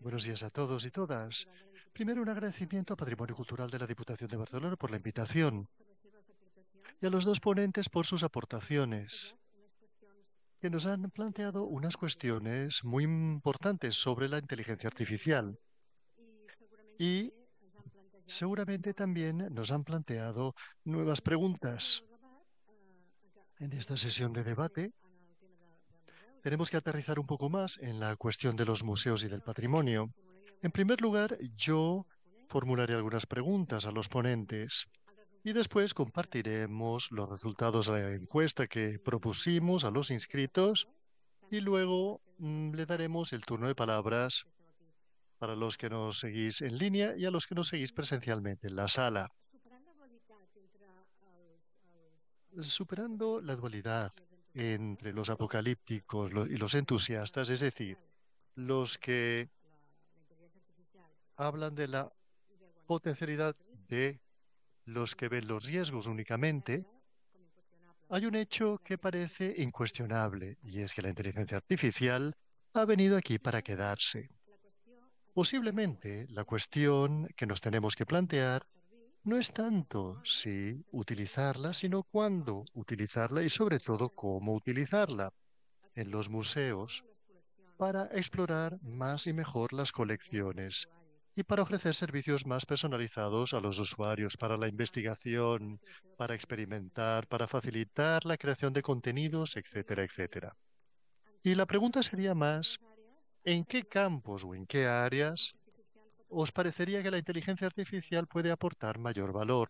Buenos días a todos y todas. Primero, un agradecimiento a Patrimonio Cultural de la Diputación de Barcelona por la invitación y a los dos ponentes por sus aportaciones, que nos han planteado unas cuestiones muy importantes sobre la inteligencia artificial. Y seguramente también nos han planteado nuevas preguntas. En esta sesión de debate tenemos que aterrizar un poco más en la cuestión de los museos y del patrimonio. En primer lugar, yo formularé algunas preguntas a los ponentes y después compartiremos los resultados de la encuesta que propusimos a los inscritos y luego mm, le daremos el turno de palabras para los que nos seguís en línea y a los que nos seguís presencialmente en la sala. Superando la dualidad entre los apocalípticos y los entusiastas, es decir, los que hablan de la potencialidad de los que ven los riesgos únicamente, hay un hecho que parece incuestionable, y es que la inteligencia artificial ha venido aquí para quedarse. Posiblemente la cuestión que nos tenemos que plantear no es tanto si utilizarla, sino cuándo utilizarla y sobre todo cómo utilizarla en los museos para explorar más y mejor las colecciones y para ofrecer servicios más personalizados a los usuarios, para la investigación, para experimentar, para facilitar la creación de contenidos, etcétera, etcétera. Y la pregunta sería más, ¿en qué campos o en qué áreas os parecería que la inteligencia artificial puede aportar mayor valor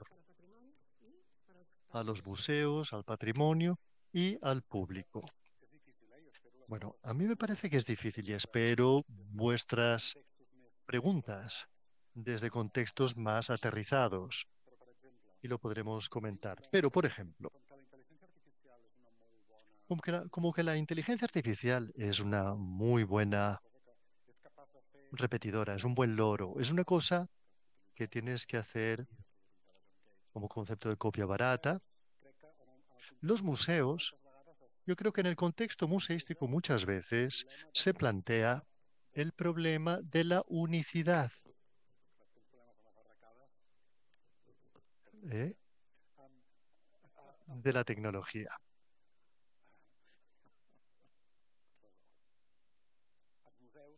a los museos, al patrimonio y al público. Bueno, a mí me parece que es difícil y espero vuestras preguntas desde contextos más aterrizados y lo podremos comentar. Pero, por ejemplo, como que la, inteligencia artificial es una muy buena repetidora, es un buen loro, es una cosa que tienes que hacer como concepto de copia barata. Los museos, yo creo que en el contexto museístico muchas veces se plantea el problema de la unicidad. ¿Eh? de la tecnología.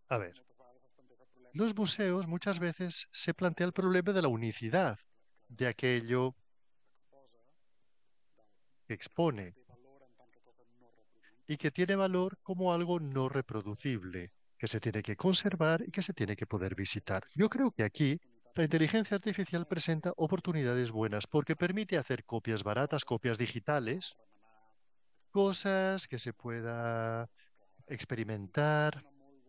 A ver, los museos muchas veces se plantea el problema de la unicidad de aquello que expone y que tiene valor como algo no reproducible, que se tiene que conservar y que se tiene que poder visitar. Yo creo que aquí la inteligencia artificial presenta oportunidades buenas porque permite hacer copias baratas, copias digitales, cosas que se pueda experimentar,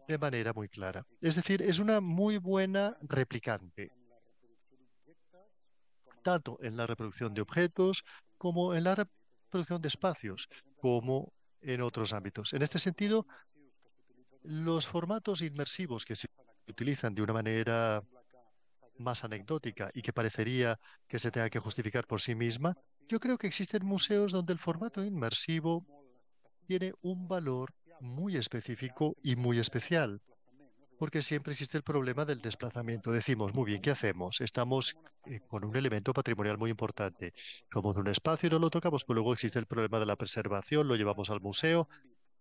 de manera muy clara. Es decir, es una muy buena replicante, tanto en la reproducción de objetos como en la reproducción de espacios, como en otros ámbitos. En este sentido, los formatos inmersivos que se utilizan de una manera más anecdótica y que parecería que se tenga que justificar por sí misma, yo creo que existen museos donde el formato inmersivo tiene un valor muy específico y muy especial, porque siempre existe el problema del desplazamiento. Decimos, muy bien, ¿qué hacemos? Estamos eh, con un elemento patrimonial muy importante. Somos un espacio no lo tocamos, pero luego existe el problema de la preservación, lo llevamos al museo.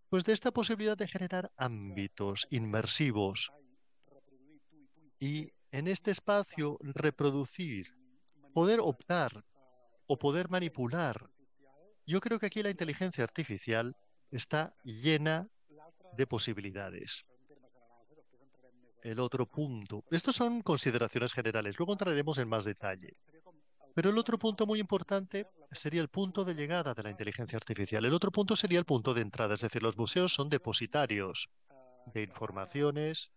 Pues de esta posibilidad de generar ámbitos inmersivos y en este espacio reproducir, poder optar o poder manipular. Yo creo que aquí la inteligencia artificial está llena de posibilidades. El otro punto. Estas son consideraciones generales. Luego entraremos en más detalle. Pero el otro punto muy importante sería el punto de llegada de la inteligencia artificial. El otro punto sería el punto de entrada, es decir, los museos son depositarios de informaciones,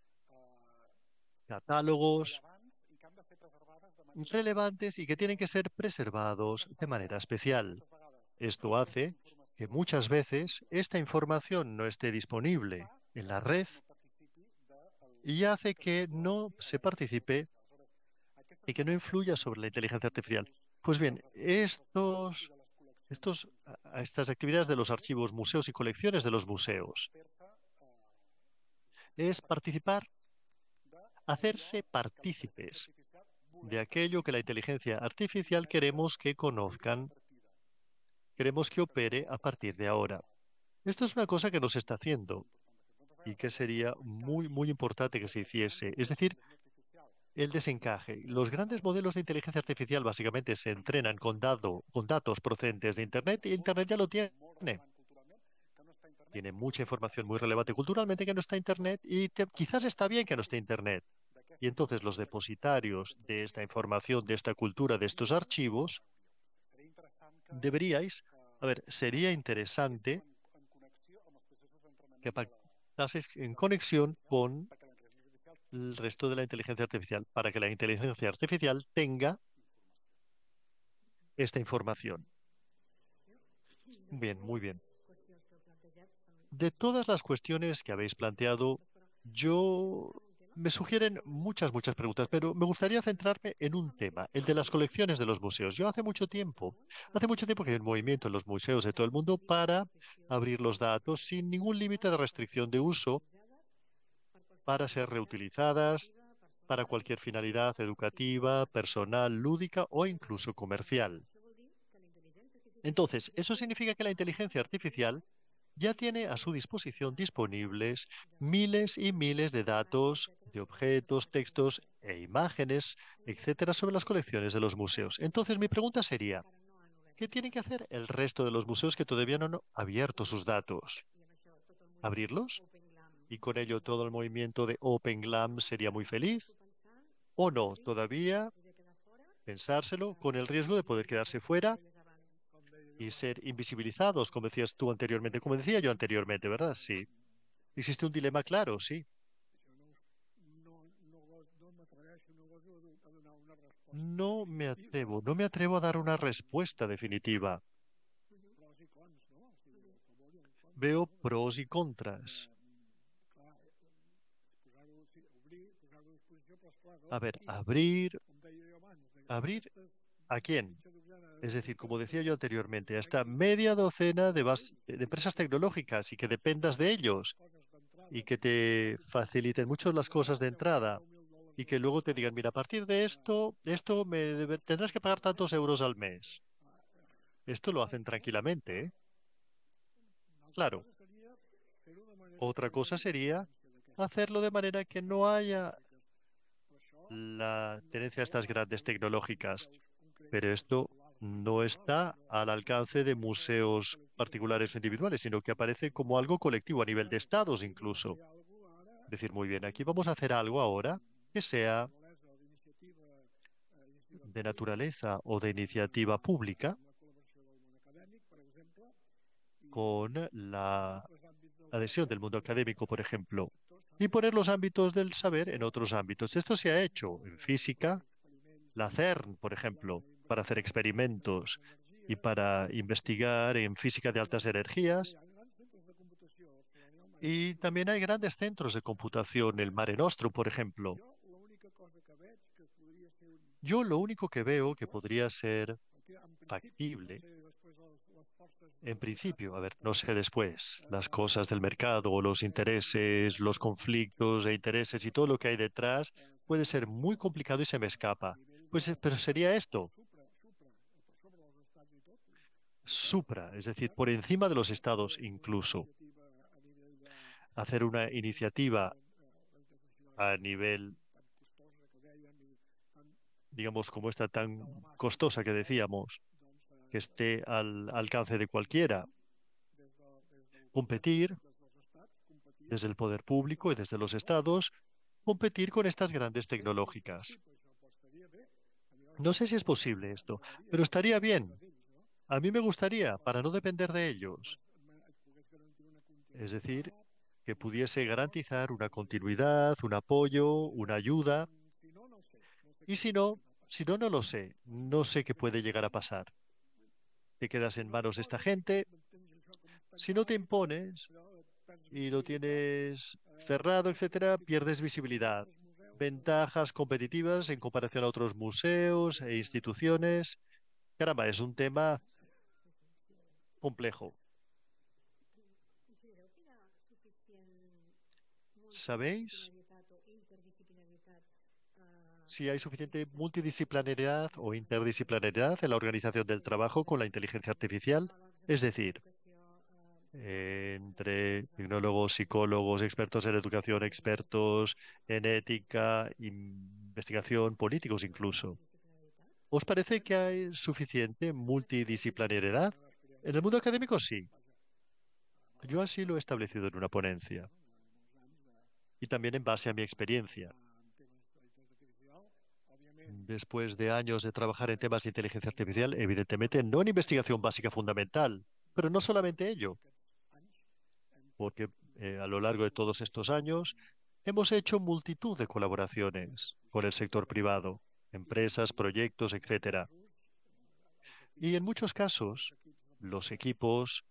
catálogos relevantes y que tienen que ser preservados de manera especial. Esto hace que muchas veces esta información no esté disponible en la red y hace que no se participe y que no influya sobre la inteligencia artificial. Pues bien, estos, estos, estas actividades de los archivos, museos y colecciones de los museos es participar, hacerse partícipes de aquello que la inteligencia artificial queremos que conozcan queremos que opere a partir de ahora. Esto es una cosa que nos está haciendo y que sería muy, muy importante que se hiciese. Es decir, el desencaje. Los grandes modelos de inteligencia artificial básicamente se entrenan con, dado, con datos procedentes de Internet y Internet ya lo tiene. Tiene mucha información muy relevante culturalmente que no está Internet y quizás está bien que no esté Internet. Y entonces los depositarios de esta información, de esta cultura, de estos archivos, deberíais, a ver, sería interesante que pactaseis en conexión con el resto de la inteligencia artificial para que la inteligencia artificial tenga esta información. Bien, muy bien. De todas las cuestiones que habéis planteado, yo me sugieren muchas, muchas preguntas, pero me gustaría centrarme en un tema, el de las colecciones de los museos. Yo hace mucho tiempo, hace mucho tiempo que hay un movimiento en los museos de todo el mundo para abrir los datos sin ningún límite de restricción de uso, para ser reutilizadas para cualquier finalidad educativa, personal, lúdica o incluso comercial. Entonces, eso significa que la inteligencia artificial ya tiene a su disposición disponibles miles y miles de datos de objetos, textos e imágenes, etcétera, sobre las colecciones de los museos. Entonces, mi pregunta sería, ¿qué tienen que hacer el resto de los museos que todavía no han abierto sus datos? ¿Abrirlos? ¿Y con ello todo el movimiento de Open Glam sería muy feliz? ¿O no? Todavía pensárselo con el riesgo de poder quedarse fuera y ser invisibilizados, como decías tú anteriormente, como decía yo anteriormente, ¿verdad? Sí. Existe un dilema claro, sí. No me atrevo, no me atrevo a dar una respuesta definitiva. Veo pros y contras. A ver, abrir. ¿Abrir a quién? es decir, como decía yo anteriormente, hasta media docena de, empresas tecnológicas y que dependas de ellos y que te faciliten mucho las cosas de entrada y que luego te digan, mira, a partir de esto, esto me tendrás que pagar tantos euros al mes. Esto lo hacen tranquilamente. ¿eh? Claro. Otra cosa sería hacerlo de manera que no haya la tenencia a estas grandes tecnológicas. Pero esto no está al alcance de museos particulares o individuales, sino que aparece como algo colectivo a nivel de estados incluso. Decir, muy bien, aquí vamos a hacer algo ahora que sea de naturaleza o de iniciativa pública con la adhesión del mundo académico, por ejemplo, y poner los ámbitos del saber en otros ámbitos. Esto se ha hecho en física, la CERN, por ejemplo, para hacer experimentos y para investigar en física de altas energías. Y también hay grandes centros de computación, el Mare Nostrum, por ejemplo. Yo lo único que veo que podría ser factible, en principio, a ver, no sé después, las cosas del mercado, los intereses, los conflictos e intereses y todo lo que hay detrás puede ser muy complicado y se me escapa. Pues, eh, pero sería esto, supra, es decir, por encima de los estados incluso. Hacer una iniciativa a nivel, digamos, como esta tan costosa que decíamos, que esté al alcance de cualquiera. Competir desde el poder público y desde los estados, competir con estas grandes tecnológicas. No sé si es posible esto, pero estaría bien a mí me gustaría, para no depender de ellos, es decir, que pudiese garantizar una continuidad, un apoyo, una ayuda. Y si no, si no, no lo sé. No sé qué puede llegar a pasar. Te quedas en manos de esta gente. Si no te impones y lo tienes cerrado, etcétera, pierdes visibilidad, ventajas competitivas en comparación a otros museos e instituciones. Caramba, es un tema complejo. ¿Sabéis si hay suficiente multidisciplinaridad o interdisciplinaridad en la organización del trabajo con la inteligencia artificial? Es decir, entre tecnólogos, psicólogos, expertos en educación, expertos en ética, investigación, políticos incluso. ¿Os parece que hay suficiente multidisciplinariedad en el mundo académico sí. Yo así lo he establecido en una ponencia y también en base a mi experiencia. Después de años de trabajar en temas de inteligencia artificial, evidentemente no en investigación básica fundamental, pero no solamente ello, porque eh, a lo largo de todos estos años hemos hecho multitud de colaboraciones con el sector privado, empresas, proyectos, etcétera, Y en muchos casos los equipos,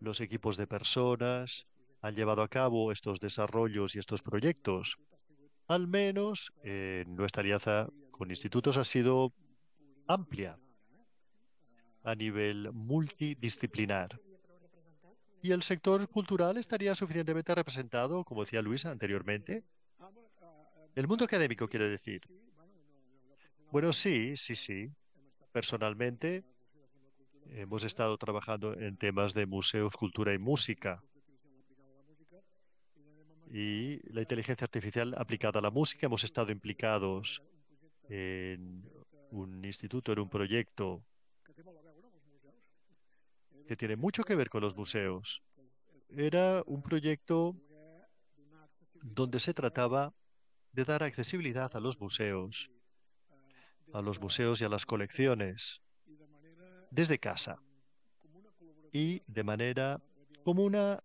los equipos de personas han llevado a cabo estos desarrollos y estos proyectos. Al menos eh, nuestra alianza con institutos ha sido amplia a nivel multidisciplinar. Y el sector cultural estaría suficientemente representado, como decía Luisa anteriormente. El mundo académico, quiere decir. Bueno, sí, sí, sí. Personalmente, Hemos estado trabajando en temas de museos, cultura y música. Y la inteligencia artificial aplicada a la música. Hemos estado implicados en un instituto, en un proyecto que tiene mucho que ver con los museos. Era un proyecto donde se trataba de dar accesibilidad a los museos, a los museos y a las colecciones desde casa y de manera como una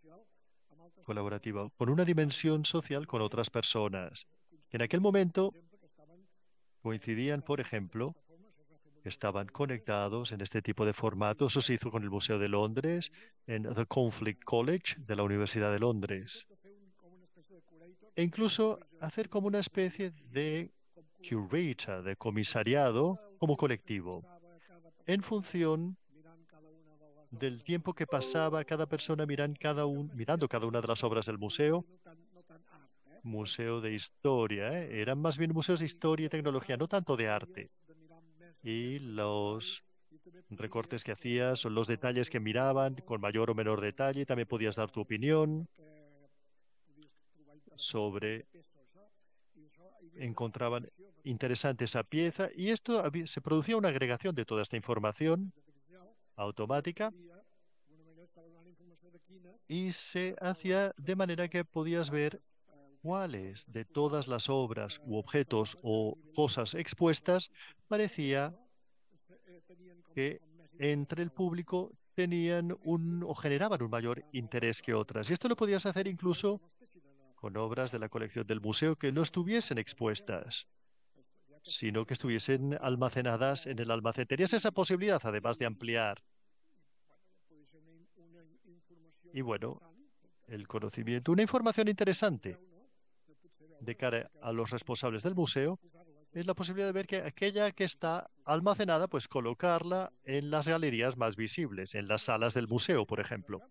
colaborativa, con una dimensión social con otras personas. En aquel momento coincidían, por ejemplo, estaban conectados en este tipo de formatos. Eso se hizo con el Museo de Londres, en The Conflict College de la Universidad de Londres. E incluso hacer como una especie de curator, de comisariado como colectivo en función del tiempo que pasaba cada persona cada mirando cada una de las obras del museo. Museo de historia, ¿eh? eran más bien museos de historia y tecnología, no tanto de arte. Y los recortes que hacías, los detalles que miraban con mayor o menor detalle, también podías dar tu opinión sobre encontraban interesante esa pieza y esto se producía una agregación de toda esta información automática y se hacía de manera que podías ver cuáles de todas las obras u objetos o cosas expuestas parecía que entre el público tenían un o generaban un mayor interés que otras. Y esto lo podías hacer incluso con obras de la colección del museo que no estuviesen expuestas sino que estuviesen almacenadas en el almacén. ¿Tenías esa posibilidad, además de ampliar? Y bueno, el conocimiento, una información interesante de cara a los responsables del museo es la posibilidad de ver que aquella que está almacenada, pues colocarla en las galerías más visibles, en las salas del museo, por ejemplo.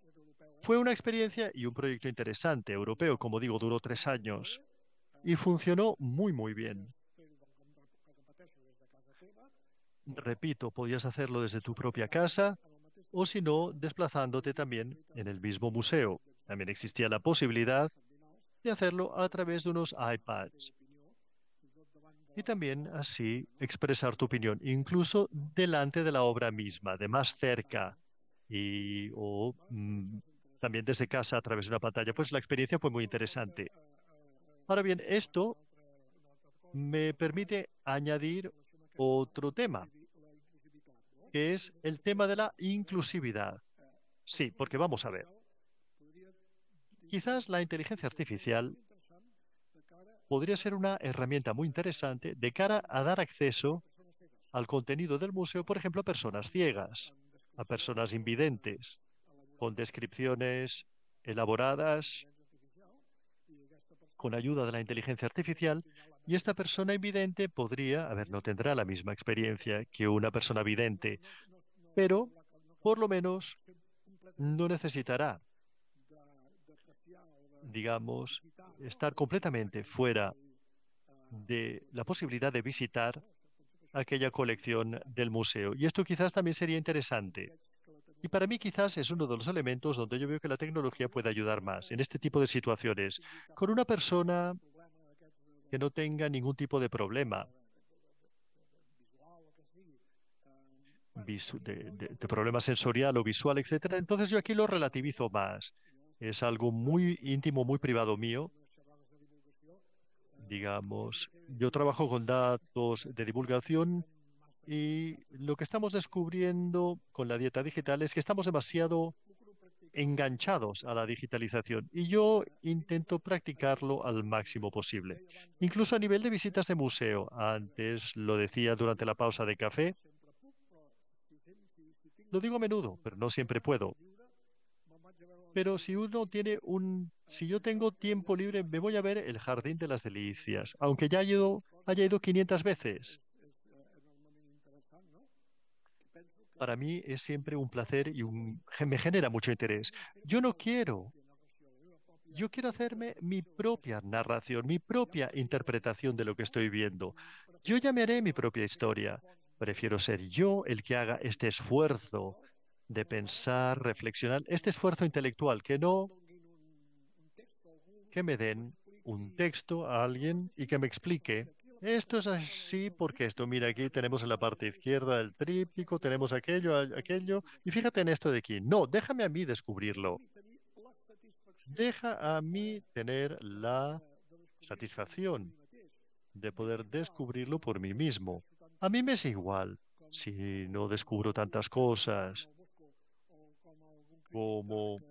Fue una experiencia y un proyecto interesante, europeo, como digo, duró tres años y funcionó muy, muy bien. Repito, podías hacerlo desde tu propia casa o si no, desplazándote también en el mismo museo. También existía la posibilidad de hacerlo a través de unos iPads. Y también así expresar tu opinión, incluso delante de la obra misma, de más cerca, y, o mm, también desde casa a través de una pantalla. Pues la experiencia fue muy interesante. Ahora bien, esto me permite añadir otro tema, que es el tema de la inclusividad. Sí, porque vamos a ver. Quizás la inteligencia artificial podría ser una herramienta muy interesante de cara a dar acceso al contenido del museo, por ejemplo, a personas ciegas, a personas invidentes, con descripciones elaboradas con ayuda de la inteligencia artificial y esta persona invidente podría, a ver, no tendrá la misma experiencia que una persona vidente, pero por lo menos no necesitará, digamos, estar completamente fuera de la posibilidad de visitar aquella colección del museo. Y esto quizás también sería interesante. Y para mí quizás es uno de los elementos donde yo veo que la tecnología puede ayudar más en este tipo de situaciones. Con una persona no tenga ningún tipo de problema de, problema sensorial o visual, etcétera. Entonces yo aquí lo relativizo más. Es algo muy íntimo, muy privado mío. Digamos, yo trabajo con datos de divulgación y lo que estamos descubriendo con la dieta digital es que estamos demasiado enganchados a la digitalización y yo intento practicarlo al máximo posible. Incluso a nivel de visitas de museo, antes lo decía durante la pausa de café, lo digo a menudo, pero no siempre puedo. Pero si uno tiene un, si yo tengo tiempo libre, me voy a ver el Jardín de las Delicias, aunque ya haya ido, haya ido 500 veces. para mí es siempre un placer y me genera mucho interés. Yo no quiero yo quiero hacerme mi propia narración, mi propia interpretación de lo que estoy viendo. Yo ya me haré mi propia historia. Prefiero ser yo el que haga este esfuerzo de pensar, reflexionar, este esfuerzo intelectual, que no que me den un texto a alguien y que me explique esto es así porque esto, mira, aquí tenemos en la parte izquierda el tríptico, tenemos aquello, aquello, y fíjate en esto de aquí. No, déjame a mí descubrirlo. Deja a mí tener la satisfacción de poder descubrirlo por mí mismo. A mí me es igual si no descubro tantas cosas como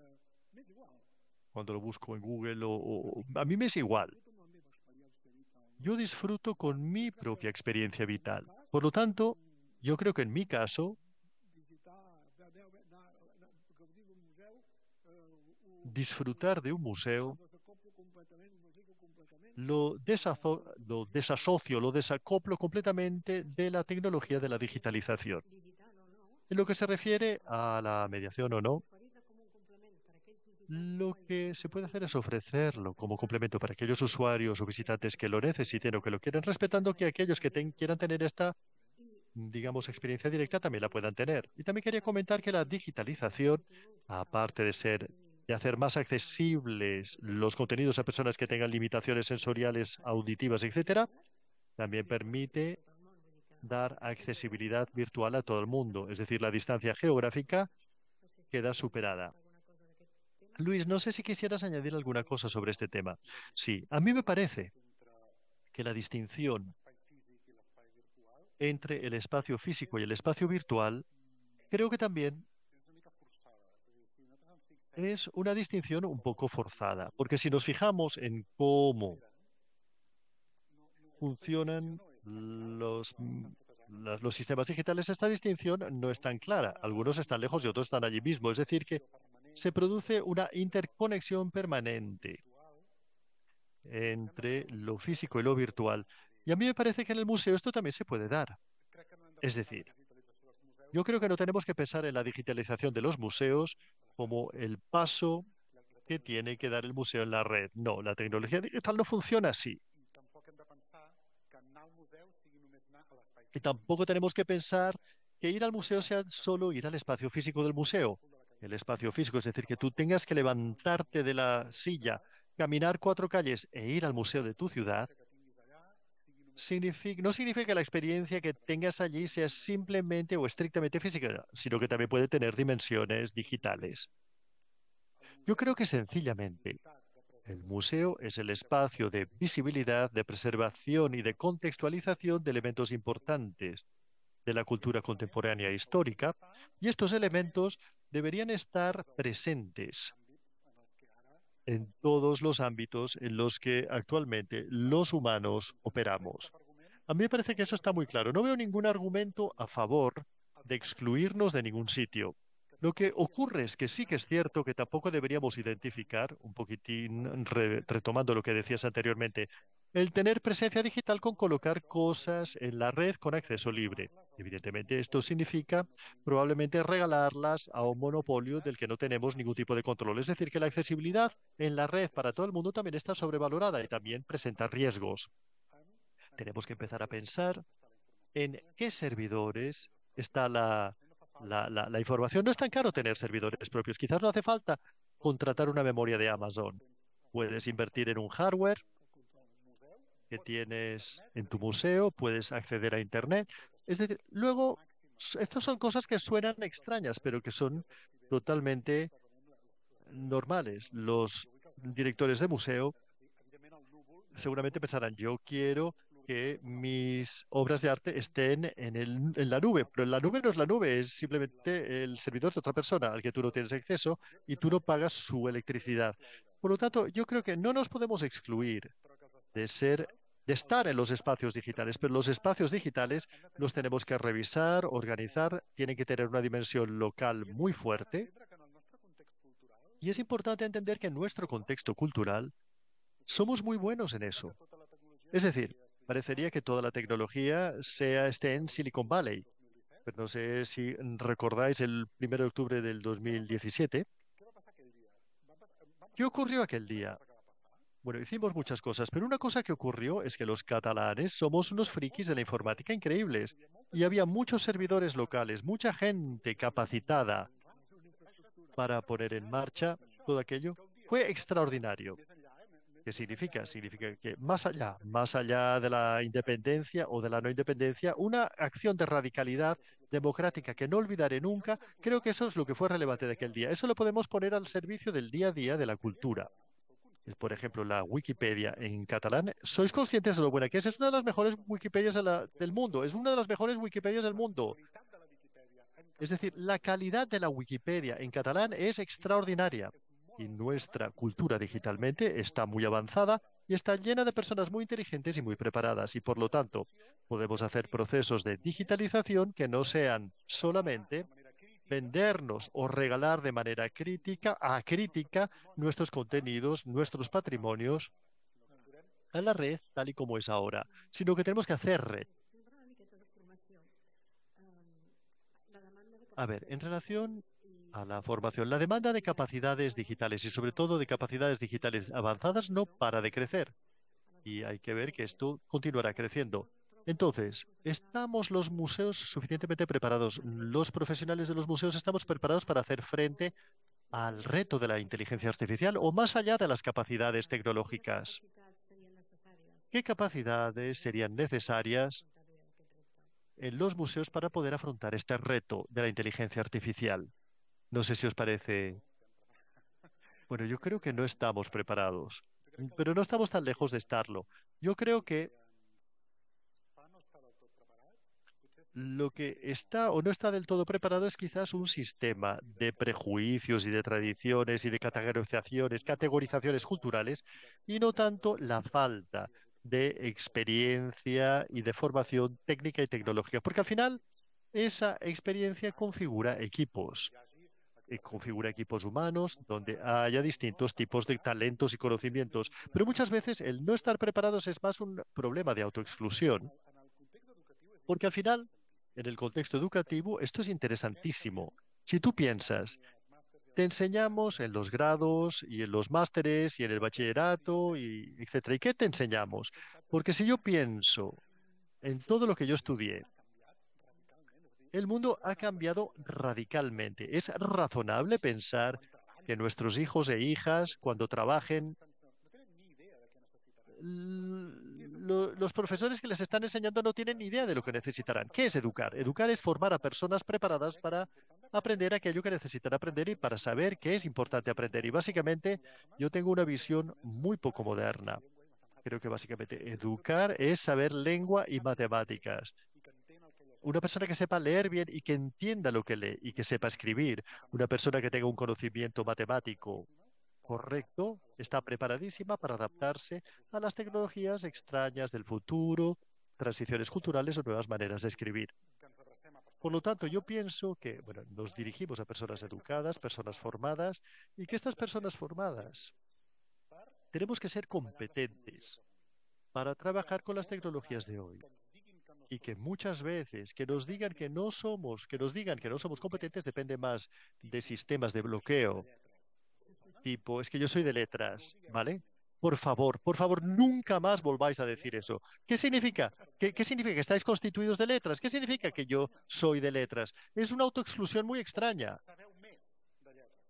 cuando lo busco en Google o a mí me es igual yo disfruto con mi propia experiencia vital. Por lo tanto, yo creo que en mi caso, disfrutar de un museo lo, desasocio, lo desacoplo completamente de la tecnología de la digitalización. En lo que se refiere a la mediación o no, lo que se puede hacer es ofrecerlo como complemento para aquellos usuarios o visitantes que lo necesiten o que lo quieran, respetando que aquellos que quieran tener esta, digamos, experiencia directa también la puedan tener. Y también quería comentar que la digitalización, aparte de ser de hacer más accesibles los contenidos a personas que tengan limitaciones sensoriales, auditivas, etcétera, también permite dar accesibilidad virtual a todo el mundo, es decir, la distancia geográfica queda superada. Luis, no sé si quisieras añadir alguna cosa sobre este tema. Sí, a mí me parece que la distinción entre el espacio físico y el espacio virtual creo que también es una distinción un poco forzada, porque si nos fijamos en cómo funcionan los, mm, los sistemas digitales, esta distinción no es tan clara. Algunos están lejos y otros están allí mismo. Es decir, que se produce una interconexión permanente entre lo físico y lo virtual. Y a mí me parece que en el museo esto también se puede dar. Es decir, yo creo que no tenemos que pensar en la digitalización de los museos como el paso que tiene que dar el museo en la red. No, la tecnología digital no funciona así. Y tampoco tenemos que pensar que ir al museo sea solo ir al espacio físico del museo el espacio físico, es decir, que tú tengas que levantarte de la silla, caminar cuatro calles e ir al museo de tu ciudad, no significa que la experiencia que tengas allí sea simplemente o estrictamente física, sino que también puede tener dimensiones digitales. Yo creo que sencillamente el museo es el espacio de visibilidad, de preservación y de contextualización de elementos importantes de la cultura contemporánea e histórica, y estos elementos deberían estar presentes en todos los ámbitos en los que actualmente los humanos operamos. A mí me parece que eso está muy claro. No veo ningún argumento a favor de excluirnos de ningún sitio. Lo que ocurre es que sí que es cierto que tampoco deberíamos identificar, un poquitín retomando lo que decías anteriormente, el tener presencia digital con colocar cosas en la red con acceso libre. Evidentemente, esto significa probablemente regalarlas a un monopolio del que no tenemos ningún tipo de control. Es decir, que la accesibilidad en la red para todo el mundo también está sobrevalorada y también presenta riesgos. Tenemos que empezar a pensar en qué servidores está la, información. No es tan caro tener servidores propios. Quizás no hace falta contratar una memoria de Amazon. Puedes invertir en un hardware que tienes en tu museo, puedes acceder a Internet. Es decir, luego, estas son cosas que suenan extrañas, pero que son totalmente normales. Los directores de museo seguramente pensarán, yo quiero que mis obras de arte estén en, en, la nube, pero la nube no es la nube, es simplemente el servidor de otra persona al que tú no tienes acceso y tú no pagas su electricidad. Por lo tanto, yo creo que no nos podemos excluir de ser de estar en los espacios digitales, pero los espacios digitales los tenemos que revisar, organizar, tienen que tener una dimensión local muy fuerte. Y es importante entender que en nuestro contexto cultural somos muy buenos en eso. Es decir, parecería que toda la tecnología sea esté en Silicon Valley, pero no sé si recordáis el 1 de octubre del 2017. ¿Qué ocurrió aquel día? Bueno, hicimos muchas cosas, pero una cosa que ocurrió es que los catalanes somos unos frikis de la informática increíbles y había muchos servidores locales, mucha gente capacitada para poner en marcha todo aquello. Fue extraordinario. ¿Qué significa? Significa que más allá, más allá de la independencia o de la no independencia, una acción de radicalidad democrática que no olvidaré nunca, creo que eso es lo que fue relevante de aquel día. Eso lo podemos poner al servicio del día a día de la cultura por ejemplo, la Wikipedia en catalán, ¿sois conscientes de lo buena que es? Es una de las mejores Wikipedias del mundo, es una de las mejores Wikipedias del mundo. Es decir, la calidad de la Wikipedia en catalán es extraordinaria y nuestra cultura digitalmente está muy avanzada y está llena de personas muy inteligentes y muy preparadas y por lo tanto podemos hacer procesos de digitalización que no sean solamente vendernos o regalar de manera crítica, a crítica, nuestros contenidos, nuestros patrimonios a la red tal y como es ahora, sino que tenemos que hacer red. A ver, en relación a la formación, la demanda de capacidades digitales y sobre todo de capacidades digitales avanzadas no para de crecer y hay que ver que esto continuará creciendo. Entonces, ¿estamos los museos suficientemente preparados? ¿Los profesionales de los museos estamos preparados para hacer frente al reto de la inteligencia artificial o más allá de las capacidades tecnológicas? ¿Qué capacidades serían necesarias en los museos para poder afrontar este reto de la inteligencia artificial? No sé si os parece. Bueno, yo creo que no estamos preparados, pero no estamos tan lejos de estarlo. Yo creo que lo que está o no está del todo preparado es quizás un sistema de prejuicios y de tradiciones y de categorizaciones, categorizaciones culturales, y no tanto la falta de experiencia y de formación técnica y tecnológica, porque al final esa experiencia configura equipos, eh, configura equipos humanos donde haya distintos tipos de talentos y conocimientos, pero muchas veces el no estar preparados es más un problema de autoexclusión, porque al final en el contexto educativo, esto es interesantísimo. Si tú piensas, te enseñamos en los grados y en los másteres y en el bachillerato, y etcétera. ¿Y qué te enseñamos? Porque si yo pienso en todo lo que yo estudié, el mundo ha cambiado radicalmente. Es razonable pensar que nuestros hijos e hijas, cuando trabajen, los profesores que les están enseñando no tienen ni idea de lo que necesitarán. ¿Qué es educar? Educar es formar a personas preparadas para aprender aquello que necesitan aprender y para saber qué es importante aprender. Y básicamente yo tengo una visión muy poco moderna. Creo que básicamente educar es saber lengua y matemáticas una persona que sepa leer bien y que entienda lo que lee y que sepa escribir, una persona que tenga un conocimiento matemático correcto, está preparadísima para adaptarse a las tecnologías extrañas del futuro, transiciones culturales o nuevas maneras de escribir. Por lo tanto, yo pienso que nos dirigimos a personas educadas, personas formadas, y que estas personas formadas tenemos que ser competentes para trabajar con las tecnologías de hoy y que muchas veces que nos digan que no somos, que nos digan que no somos competentes depende más de sistemas de bloqueo tipo, es que yo soy de letras, ¿vale? Por favor, por favor, nunca más volváis a decir eso. ¿Qué significa? ¿Qué, significa? ¿Que estáis constituidos de letras? ¿Qué significa que yo soy de letras? Es una autoexclusión muy extraña.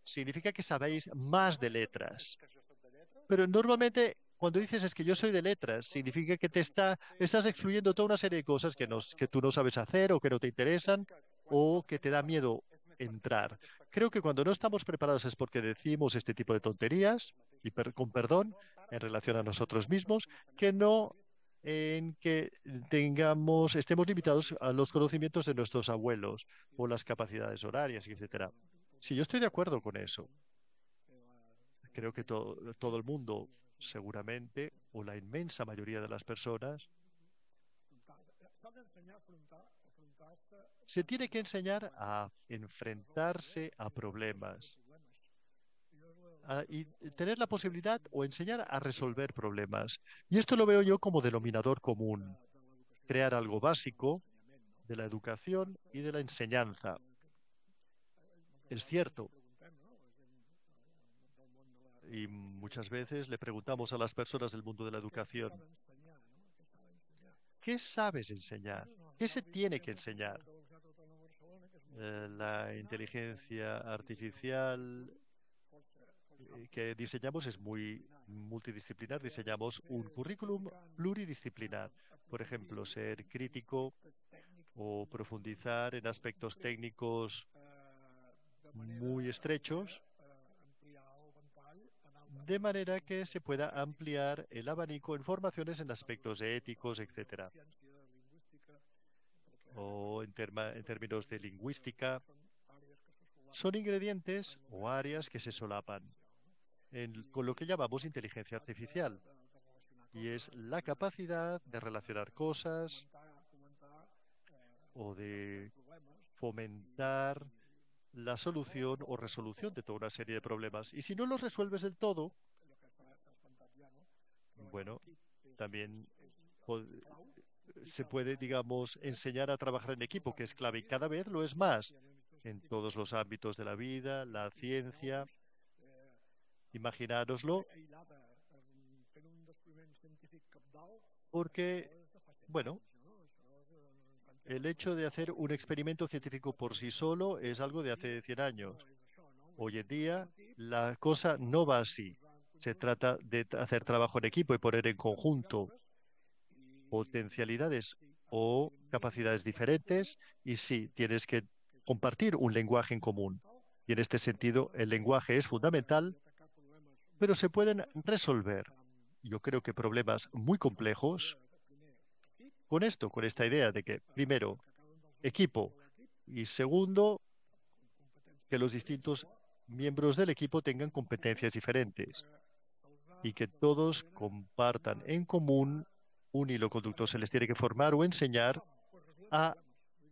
Significa que sabéis más de letras. Pero normalmente cuando dices es que yo soy de letras, significa que te está, estás excluyendo toda una serie de cosas que, que tú no sabes hacer o que no te interesan o que te da miedo entrar. Creo que cuando no estamos preparados es porque decimos este tipo de tonterías, y con perdón, en relación a nosotros mismos, que no en que tengamos, estemos limitados a los conocimientos de nuestros abuelos o las capacidades horarias, etcétera. Sí, yo estoy de acuerdo con eso. Creo que todo el mundo, seguramente, o la inmensa mayoría de las personas, se tiene que enseñar a enfrentarse a problemas y tener la posibilidad o enseñar a resolver problemas. Y esto lo veo yo como denominador común, crear algo básico de la educación y de la enseñanza. Es cierto. Y muchas veces le preguntamos a las personas del mundo de la educación, ¿qué sabes enseñar? ¿Qué se tiene que enseñar? Eh, la inteligencia artificial eh, que diseñamos es muy multidisciplinar. Diseñamos un currículum pluridisciplinar. Por ejemplo, ser crítico o profundizar en aspectos técnicos muy estrechos, de manera que se pueda ampliar el abanico en formaciones en aspectos éticos, etcétera o en, términos de lingüística, son ingredientes o áreas que se solapan con lo que llamamos inteligencia artificial, y es la capacidad de relacionar cosas o de fomentar la solución o resolución de toda una serie de problemas. Y si no los resuelves del todo, bueno, también se puede, digamos, enseñar a trabajar en equipo, que es clave, y cada vez lo es más en todos los ámbitos de la vida, la ciencia. Imaginároslo. Porque, bueno, el hecho de hacer un experimento científico por sí solo es algo de hace 100 años. Hoy en día la cosa no va así. Se trata de hacer trabajo en equipo y poner en conjunto potencialidades o capacidades diferentes y sí, tienes que compartir un lenguaje en común. Y en este sentido, el lenguaje es fundamental, pero se pueden resolver, yo creo que problemas muy complejos, con esto, con esta idea de que, primero, equipo, y segundo, que los distintos miembros del equipo tengan competencias diferentes y que todos compartan en común un hilo conductor se les tiene que formar o enseñar a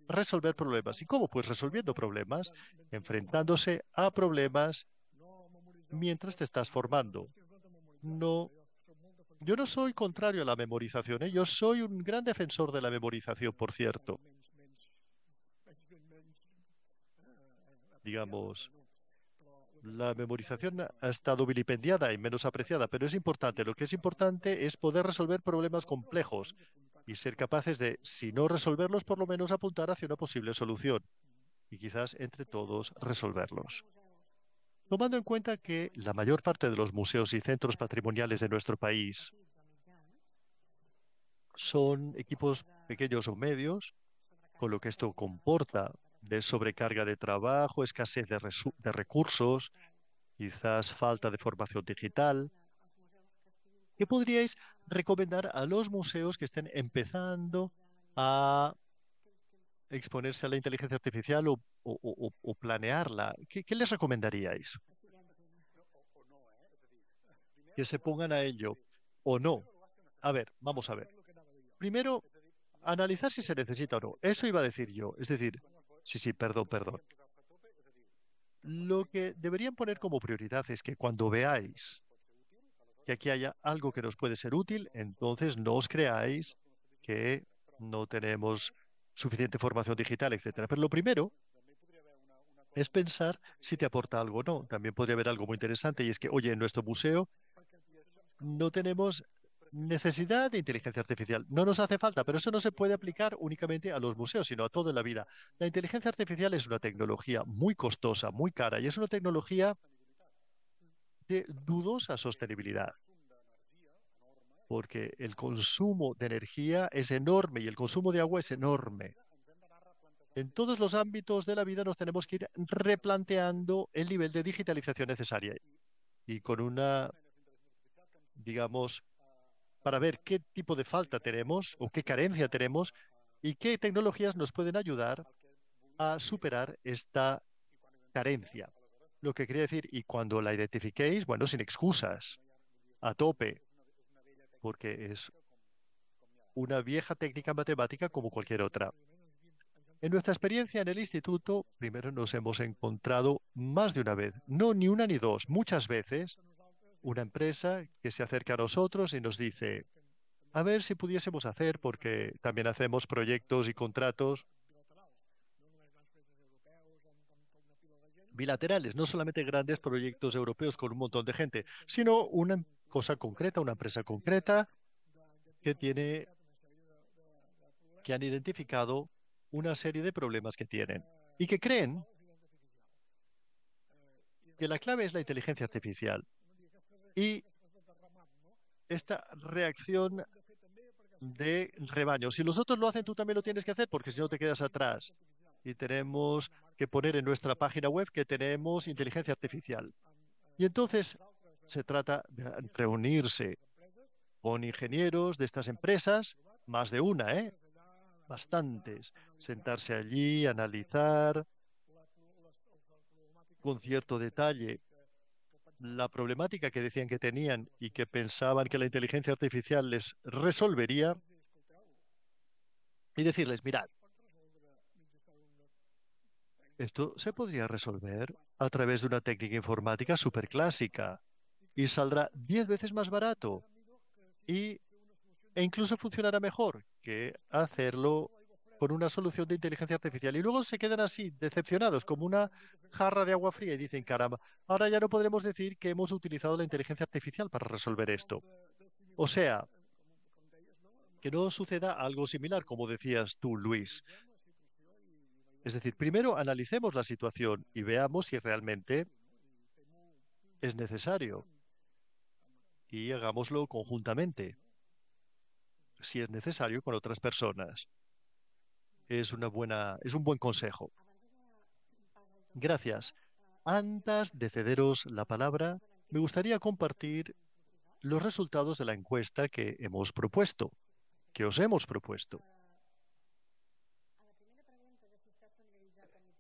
resolver problemas. ¿Y cómo? Pues resolviendo problemas, enfrentándose a problemas mientras te estás formando. No, yo no soy contrario a la memorización. ¿eh? Yo soy un gran defensor de la memorización, por cierto. Digamos, la memorización ha estado vilipendiada y menos apreciada, pero es importante. Lo que es importante es poder resolver problemas complejos y ser capaces de, si no resolverlos, por lo menos apuntar hacia una posible solución y quizás entre todos resolverlos. Tomando en cuenta que la mayor parte de los museos y centros patrimoniales de nuestro país son equipos pequeños o medios, con lo que esto comporta de sobrecarga de trabajo, escasez de, recursos, quizás falta de formación digital. ¿Qué podríais recomendar a los museos que estén empezando a exponerse a la inteligencia artificial o, planearla? ¿Qué, les recomendaríais? Que se pongan a ello o no. A ver, vamos a ver. Primero, analizar si se necesita o no. Eso iba a decir yo. Es decir, Sí, sí, perdón, perdón. Lo que deberían poner como prioridad es que cuando veáis que aquí haya algo que nos puede ser útil, entonces no os creáis que no tenemos suficiente formación digital, etcétera. Pero lo primero es pensar si te aporta algo o no. También podría haber algo muy interesante y es que, oye, en nuestro museo no tenemos Necesidad de inteligencia artificial. No nos hace falta, pero eso no se puede aplicar únicamente a los museos, sino a todo en la vida. La inteligencia artificial es una tecnología muy costosa, muy cara, y es una tecnología de dudosa sostenibilidad porque el consumo de energía es enorme y el consumo de agua es enorme. En todos los ámbitos de la vida nos tenemos que ir replanteando el nivel de digitalización necesaria y con una, digamos, para ver qué tipo de falta tenemos o qué carencia tenemos y qué tecnologías nos pueden ayudar a superar esta carencia. Lo que quería decir, y cuando la identifiquéis, bueno, sin excusas, a tope, porque es una vieja técnica matemática como cualquier otra. En nuestra experiencia en el instituto, primero nos hemos encontrado más de una vez, no ni una ni dos, muchas veces, una empresa que se acerca a nosotros y nos dice, a ver si pudiésemos hacer, porque también hacemos proyectos y contratos bilaterales, no solamente grandes proyectos europeos con un montón de gente, sino una cosa concreta, una empresa concreta que tiene que han identificado una serie de problemas que tienen y que creen que la clave es la inteligencia artificial y esta reacción de rebaño. Si los otros lo hacen, tú también lo tienes que hacer, porque si no te quedas atrás. Y tenemos que poner en nuestra página web que tenemos inteligencia artificial. Y entonces se trata de reunirse con ingenieros de estas empresas, más de una, ¿eh? bastantes, sentarse allí, analizar con cierto detalle la problemática que decían que tenían y que pensaban que la inteligencia artificial les resolvería y decirles, mirad, esto se podría resolver a través de una técnica informática superclásica y saldrá 10 veces más barato y, e incluso funcionará mejor que hacerlo con una solución de inteligencia artificial. Y luego se quedan así, decepcionados, como una jarra de agua fría y dicen, caramba, ahora ya no podremos decir que hemos utilizado la inteligencia artificial para resolver esto. O sea, que no suceda algo similar, como decías tú, Luis. Es decir, primero analicemos la situación y veamos si realmente es necesario y hagámoslo conjuntamente, si es necesario, con otras personas es, una buena, es un buen consejo. Gracias. Antes de cederos la palabra, me gustaría compartir los resultados de la encuesta que hemos propuesto, que os hemos propuesto.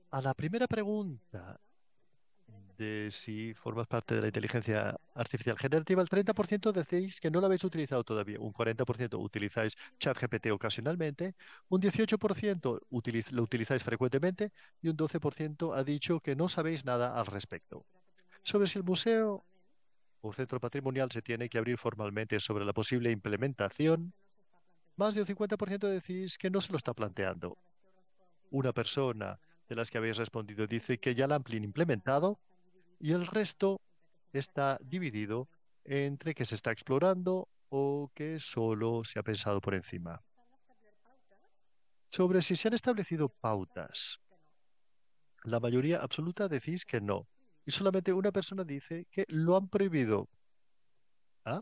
A la primera pregunta si formas parte de la inteligencia artificial generativa, el 30% decís que no la habéis utilizado todavía, un 40% utilizáis ChatGPT ocasionalmente, un 18% lo utilizáis frecuentemente y un 12% ha dicho que no sabéis nada al respecto. Sobre si el museo o centro patrimonial se tiene que abrir formalmente sobre la posible implementación, más de un 50% decís que no se lo está planteando. Una persona de las que habéis respondido dice que ya la han implementado y el resto está dividido entre que se está explorando o que solo se ha pensado por encima. Sobre si se han establecido pautas, la mayoría absoluta decís que no, y solamente una persona dice que lo han prohibido. ¿Ah?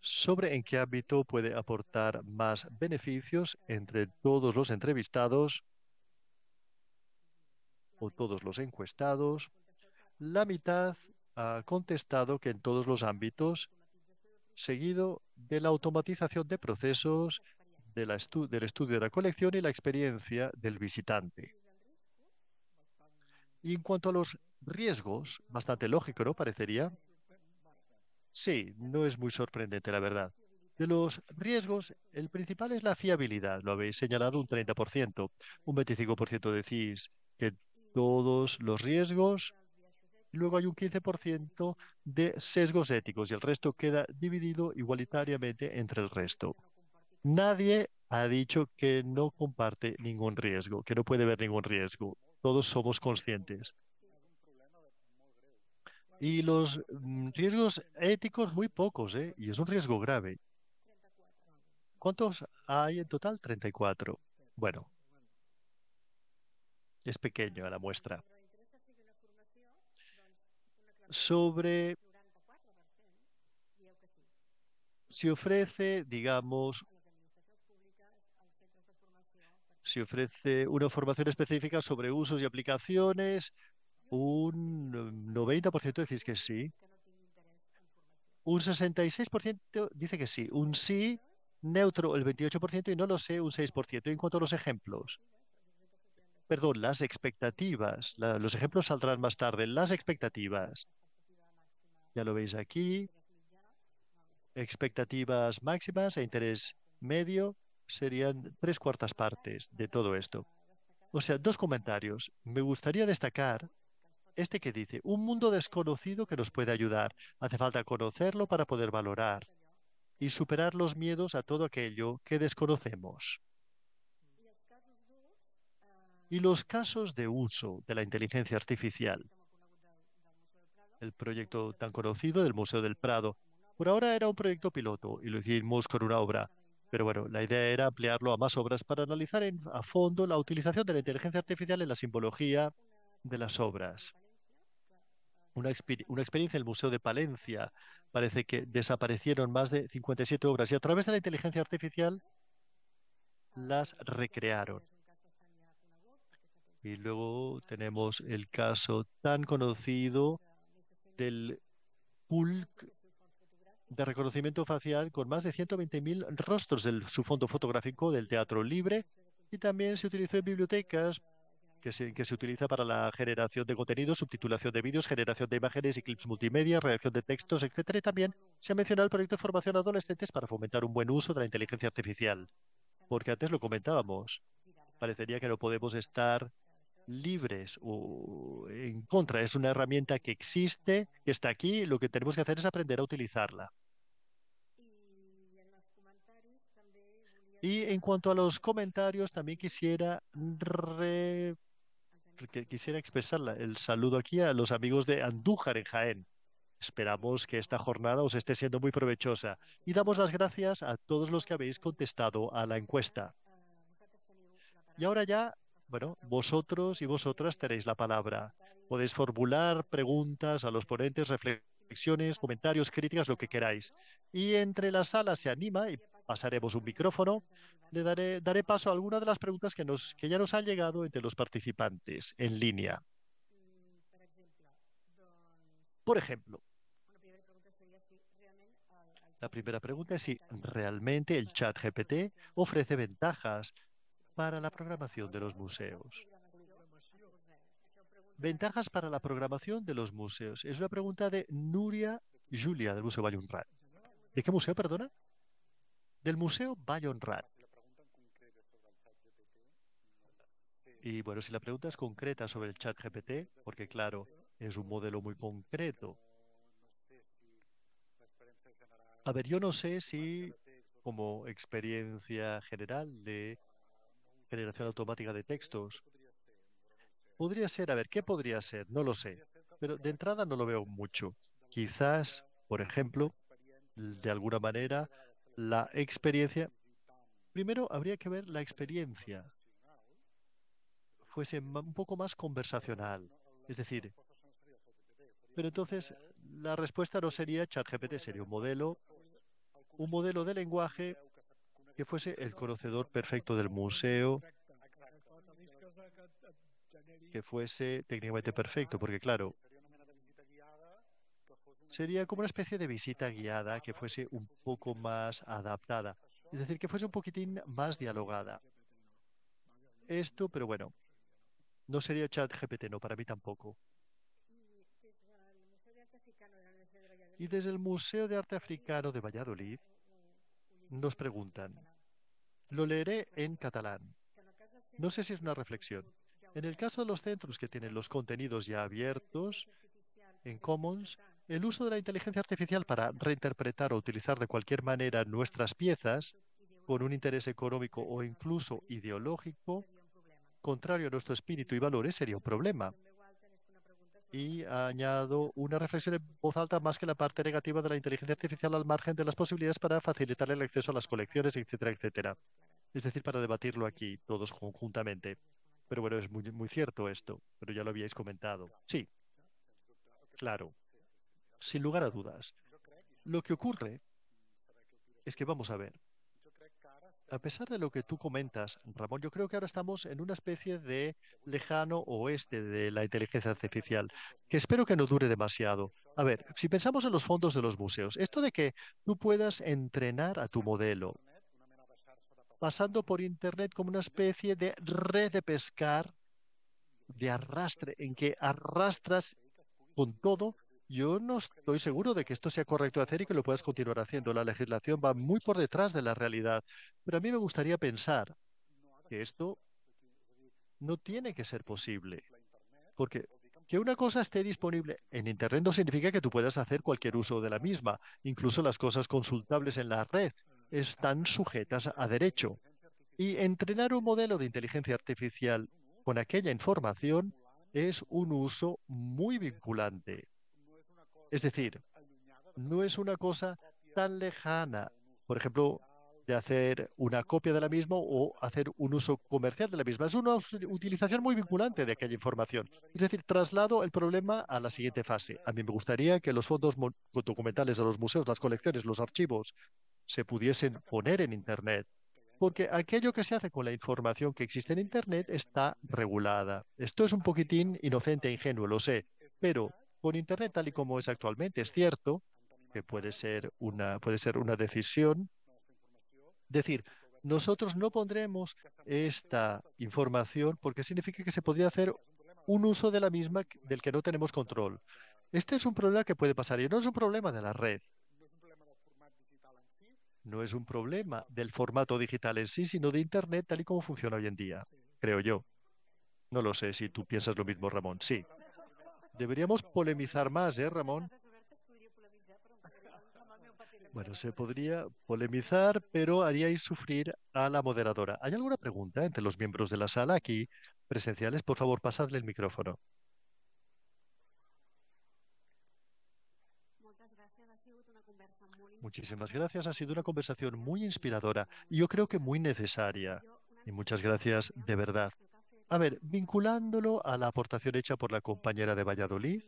Sobre en qué ámbito puede aportar más beneficios entre todos los entrevistados, o todos los encuestados, la mitad ha contestado que en todos los ámbitos, seguido de la automatización de procesos, del estudio de la colección y la experiencia del visitante. Y en cuanto a los riesgos, bastante lógico, ¿no? Parecería. Sí, no es muy sorprendente, la verdad. De los riesgos, el principal es la fiabilidad, lo habéis señalado un 30%. Un 25% decís que todos los riesgos. Luego hay un 15% de sesgos éticos y el resto queda dividido igualitariamente entre el resto. Nadie ha dicho que no comparte ningún riesgo, que no puede ver ningún riesgo. Todos somos conscientes. Y los mm, riesgos éticos, muy pocos, ¿eh? y es un riesgo grave. ¿Cuántos hay en total? 34. Bueno, es pequeño a la muestra. Sobre si ofrece, digamos, si ofrece una formación específica sobre usos y aplicaciones, un 90% decís que sí, un 66% dice que sí, un sí neutro el 28% y no lo sé un 6%. en cuanto a los ejemplos, perdón, las expectativas, los ejemplos saldrán más tarde, las expectativas, ya lo veis aquí, expectativas máximas e interés medio serían tres cuartas partes de todo esto. O sea, dos comentarios. Me gustaría destacar este que dice, un mundo desconocido que nos puede ayudar. Hace falta conocerlo para poder valorar y superar los miedos a todo aquello que desconocemos y los casos de uso de la inteligencia artificial. El proyecto tan conocido del Museo del Prado por ahora era un proyecto piloto y lo hicimos con una obra, pero bueno, la idea era ampliarlo a más obras para analizar a fondo la utilización de la inteligencia artificial en la simbología de las obras. Una, una, experiencia en el Museo de Palencia. Parece que desaparecieron más de 57 obras y a través de la inteligencia artificial las recrearon. Y luego tenemos el caso tan conocido del PULC de reconocimiento facial con más de 120.000 rostros del su fondo fotográfico del Teatro Libre y también se utilizó en bibliotecas que se, utiliza para la generación de contenidos, subtitulación de vídeos, generación de imágenes y clips multimedia, reacción de textos, etcétera. Y también se ha mencionado el proyecto de formación a adolescentes para fomentar un buen uso de la inteligencia artificial. Porque antes lo comentábamos. Parecería que no podemos estar libres o en contra. Es una herramienta que existe, que está aquí, lo que tenemos que hacer es aprender a utilizarla. Y en cuanto a los comentarios, también quisiera re... quisiera expresar el saludo aquí a los amigos de Andújar en Jaén. Esperamos que esta jornada os esté siendo muy provechosa y damos las gracias a todos los que habéis contestado a la encuesta. Y ahora ya bueno, vosotros y vosotras tenéis la palabra. Podéis formular preguntas a los ponentes, reflexiones, comentarios, críticas, lo que queráis. Y entre la sala se anima y pasaremos un micrófono. Le daré, daré paso a alguna de las preguntas que, nos, que ya nos han llegado entre los participantes en línea. Por ejemplo, la primera pregunta es si realmente el chat GPT ofrece ventajas para la programación de los museos. Ventajas para la programación de los museos. Es una pregunta de Nuria Julia del Museo Bayonrat. ¿De qué museo, perdona? Del Museo Bayonrat. Y bueno, si la pregunta es concreta sobre el chat GPT, porque claro, es un modelo muy concreto. A ver, yo no sé si como experiencia general de generación automática de textos. Podría ser, a ver, ¿qué podría ser? No lo sé, pero de entrada no lo veo mucho. Quizás, por ejemplo, de alguna manera, la experiencia. Primero habría que ver la experiencia fuese un poco más conversacional. Es decir, pero entonces la respuesta no sería ChatGPT, sería un modelo, un modelo de lenguaje que fuese el conocedor perfecto del museo, que fuese técnicamente perfecto, porque claro, sería como una especie de visita guiada que fuese un poco más adaptada, es decir, que fuese un poquitín más dialogada. Esto, pero bueno, no sería chat GPT, no, para mí tampoco. Y desde el Museo de Arte Africano de Valladolid, nos preguntan. Lo leeré en catalán. No sé si es una reflexión. En el caso de los centros que tienen los contenidos ya abiertos en Commons, el uso de la inteligencia artificial para reinterpretar o utilizar de cualquier manera nuestras piezas, con un interés económico o incluso ideológico, contrario a nuestro espíritu y valores, sería un problema y añado una reflexión en voz alta más que la parte negativa de la inteligencia artificial al margen de las posibilidades para facilitar el acceso a las colecciones, etcétera, etcétera. Es decir, para debatirlo aquí todos conjuntamente. Pero bueno, es muy, muy cierto esto, pero ya lo habíais comentado. Sí, claro, sin lugar a dudas. Lo que ocurre es que vamos a ver a pesar de lo que tú comentas, Ramón, yo creo que ahora estamos en una especie de lejano oeste de la inteligencia artificial, que espero que no dure demasiado. A ver, si pensamos en los fondos de los museos, esto de que tú puedas entrenar a tu modelo pasando por Internet como una especie de red de pescar, de arrastre, en que arrastras con todo yo no estoy seguro de que esto sea correcto hacer y que lo puedas continuar haciendo. La legislación va muy por detrás de la realidad. Pero a mí me gustaría pensar que esto no tiene que ser posible. Porque que una cosa esté disponible en Internet no significa que tú puedas hacer cualquier uso de la misma. Incluso las cosas consultables en la red están sujetas a derecho. Y entrenar un modelo de inteligencia artificial con aquella información es un uso muy vinculante es decir, no es una cosa tan lejana, por ejemplo, de hacer una copia de la misma o hacer un uso comercial de la misma. Es una utilización muy vinculante de aquella información. Es decir, traslado el problema a la siguiente fase. A mí me gustaría que los fondos documentales de los museos, las colecciones, los archivos, se pudiesen poner en Internet. Porque aquello que se hace con la información que existe en Internet está regulada. Esto es un poquitín inocente e ingenuo, lo sé, pero con Internet tal y como es actualmente. Es cierto que puede ser una, puede ser una decisión. Decir, nosotros no pondremos esta información porque significa que se podría hacer un uso de la misma del que no tenemos control. Este es un problema que puede pasar y no es un problema de la red. No es un problema del formato digital en sí, sino de Internet tal y como funciona hoy en día, creo yo. No lo sé si tú piensas lo mismo, Ramón. Sí. Deberíamos polemizar más, ¿eh, Ramón? Bueno, se podría polemizar, pero haríais sufrir a la moderadora. ¿Hay alguna pregunta entre los miembros de la sala aquí presenciales? Por favor, pasadle el micrófono. Muchísimas gracias. Ha sido una conversación muy inspiradora y yo creo que muy necesaria. Y muchas gracias de verdad. A ver, vinculándolo a la aportación hecha por la compañera de Valladolid,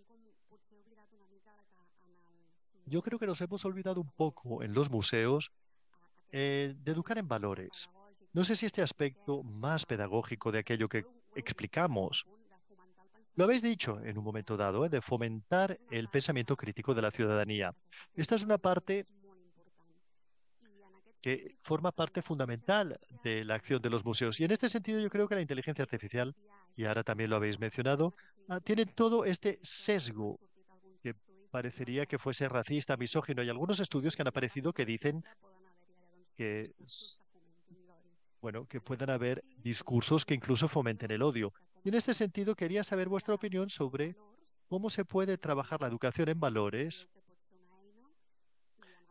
yo creo que nos hemos olvidado un poco en los museos eh, de educar en valores. No sé si este aspecto más pedagógico de aquello que explicamos, lo habéis dicho en un momento dado, ¿eh? de fomentar el pensamiento crítico de la ciudadanía. Esta es una parte que forma parte fundamental de la acción de los museos. Y en este sentido yo creo que la inteligencia artificial, y ahora también lo habéis mencionado, ah, tiene todo este sesgo que parecería que fuese racista, misógino. Hay algunos estudios que han aparecido que dicen que bueno, que puedan haber discursos que incluso fomenten el odio. Y en este sentido quería saber vuestra opinión sobre cómo se puede trabajar la educación en valores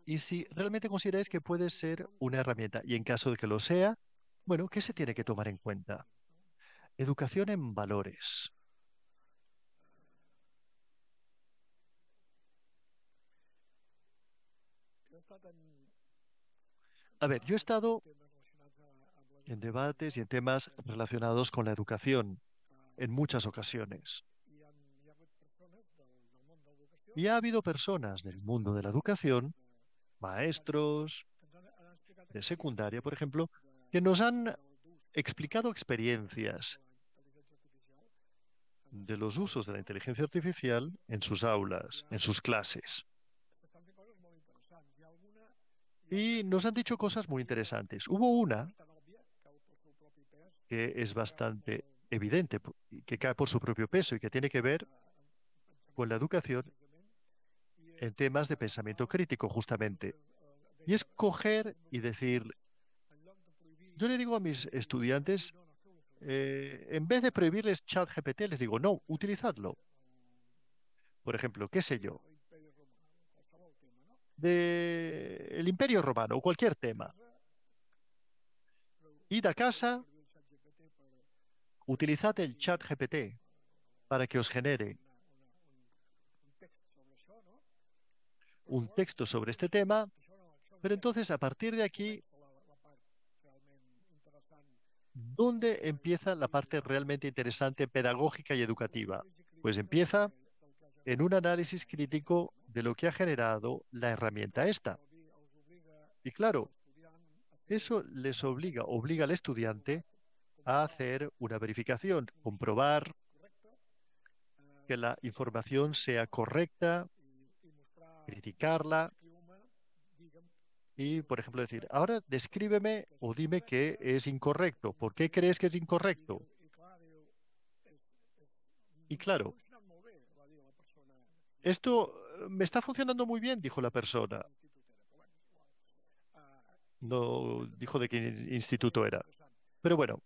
y si realmente consideráis que puede ser una herramienta, y en caso de que lo sea, bueno, ¿qué se tiene que tomar en cuenta? Educación en valores. A ver, yo he estado en debates y en temas relacionados con la educación en muchas ocasiones. Y ha habido personas del mundo de la educación maestros de secundaria, por ejemplo, que nos han explicado experiencias de los usos de la inteligencia artificial en sus aulas, en sus clases. Y nos han dicho cosas muy interesantes. Hubo una que es bastante evidente, que cae por su propio peso y que tiene que ver con la educación en temas de pensamiento crítico, justamente. Y es coger y decir, yo le digo a mis estudiantes, eh, en vez de prohibirles chat GPT les digo, no, utilizadlo. Por ejemplo, qué sé yo, del el Imperio Romano o cualquier tema. Id a casa, utilizad el chat GPT para que os genere un texto sobre este tema, pero entonces a partir de aquí, ¿dónde empieza la parte realmente interesante pedagógica y educativa? Pues empieza en un análisis crítico de lo que ha generado la herramienta esta. Y claro, eso les obliga, obliga al estudiante a hacer una verificación, comprobar que la información sea correcta, criticarla y, por ejemplo, decir, ahora descríbeme o dime que es incorrecto, por qué crees que es incorrecto. Y claro, esto eh, me está funcionando muy bien, dijo la persona. No dijo de qué instituto era. Pero bueno,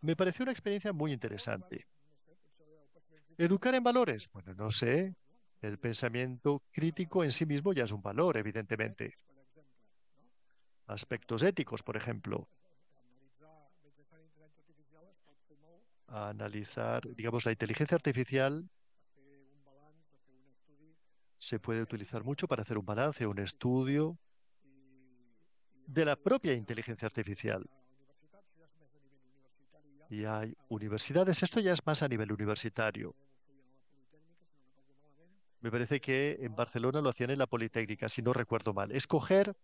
me pareció una experiencia muy interesante. Educar en valores. Bueno, no sé. El pensamiento crítico en sí mismo ya es un valor, evidentemente. Aspectos éticos, por ejemplo. Analizar, digamos, la inteligencia artificial se puede utilizar mucho para hacer un balance, un estudio de la propia inteligencia artificial. Y hay universidades, esto ya es más a nivel universitario me parece que en Barcelona lo hacían en la Politécnica, si no recuerdo mal. Escoger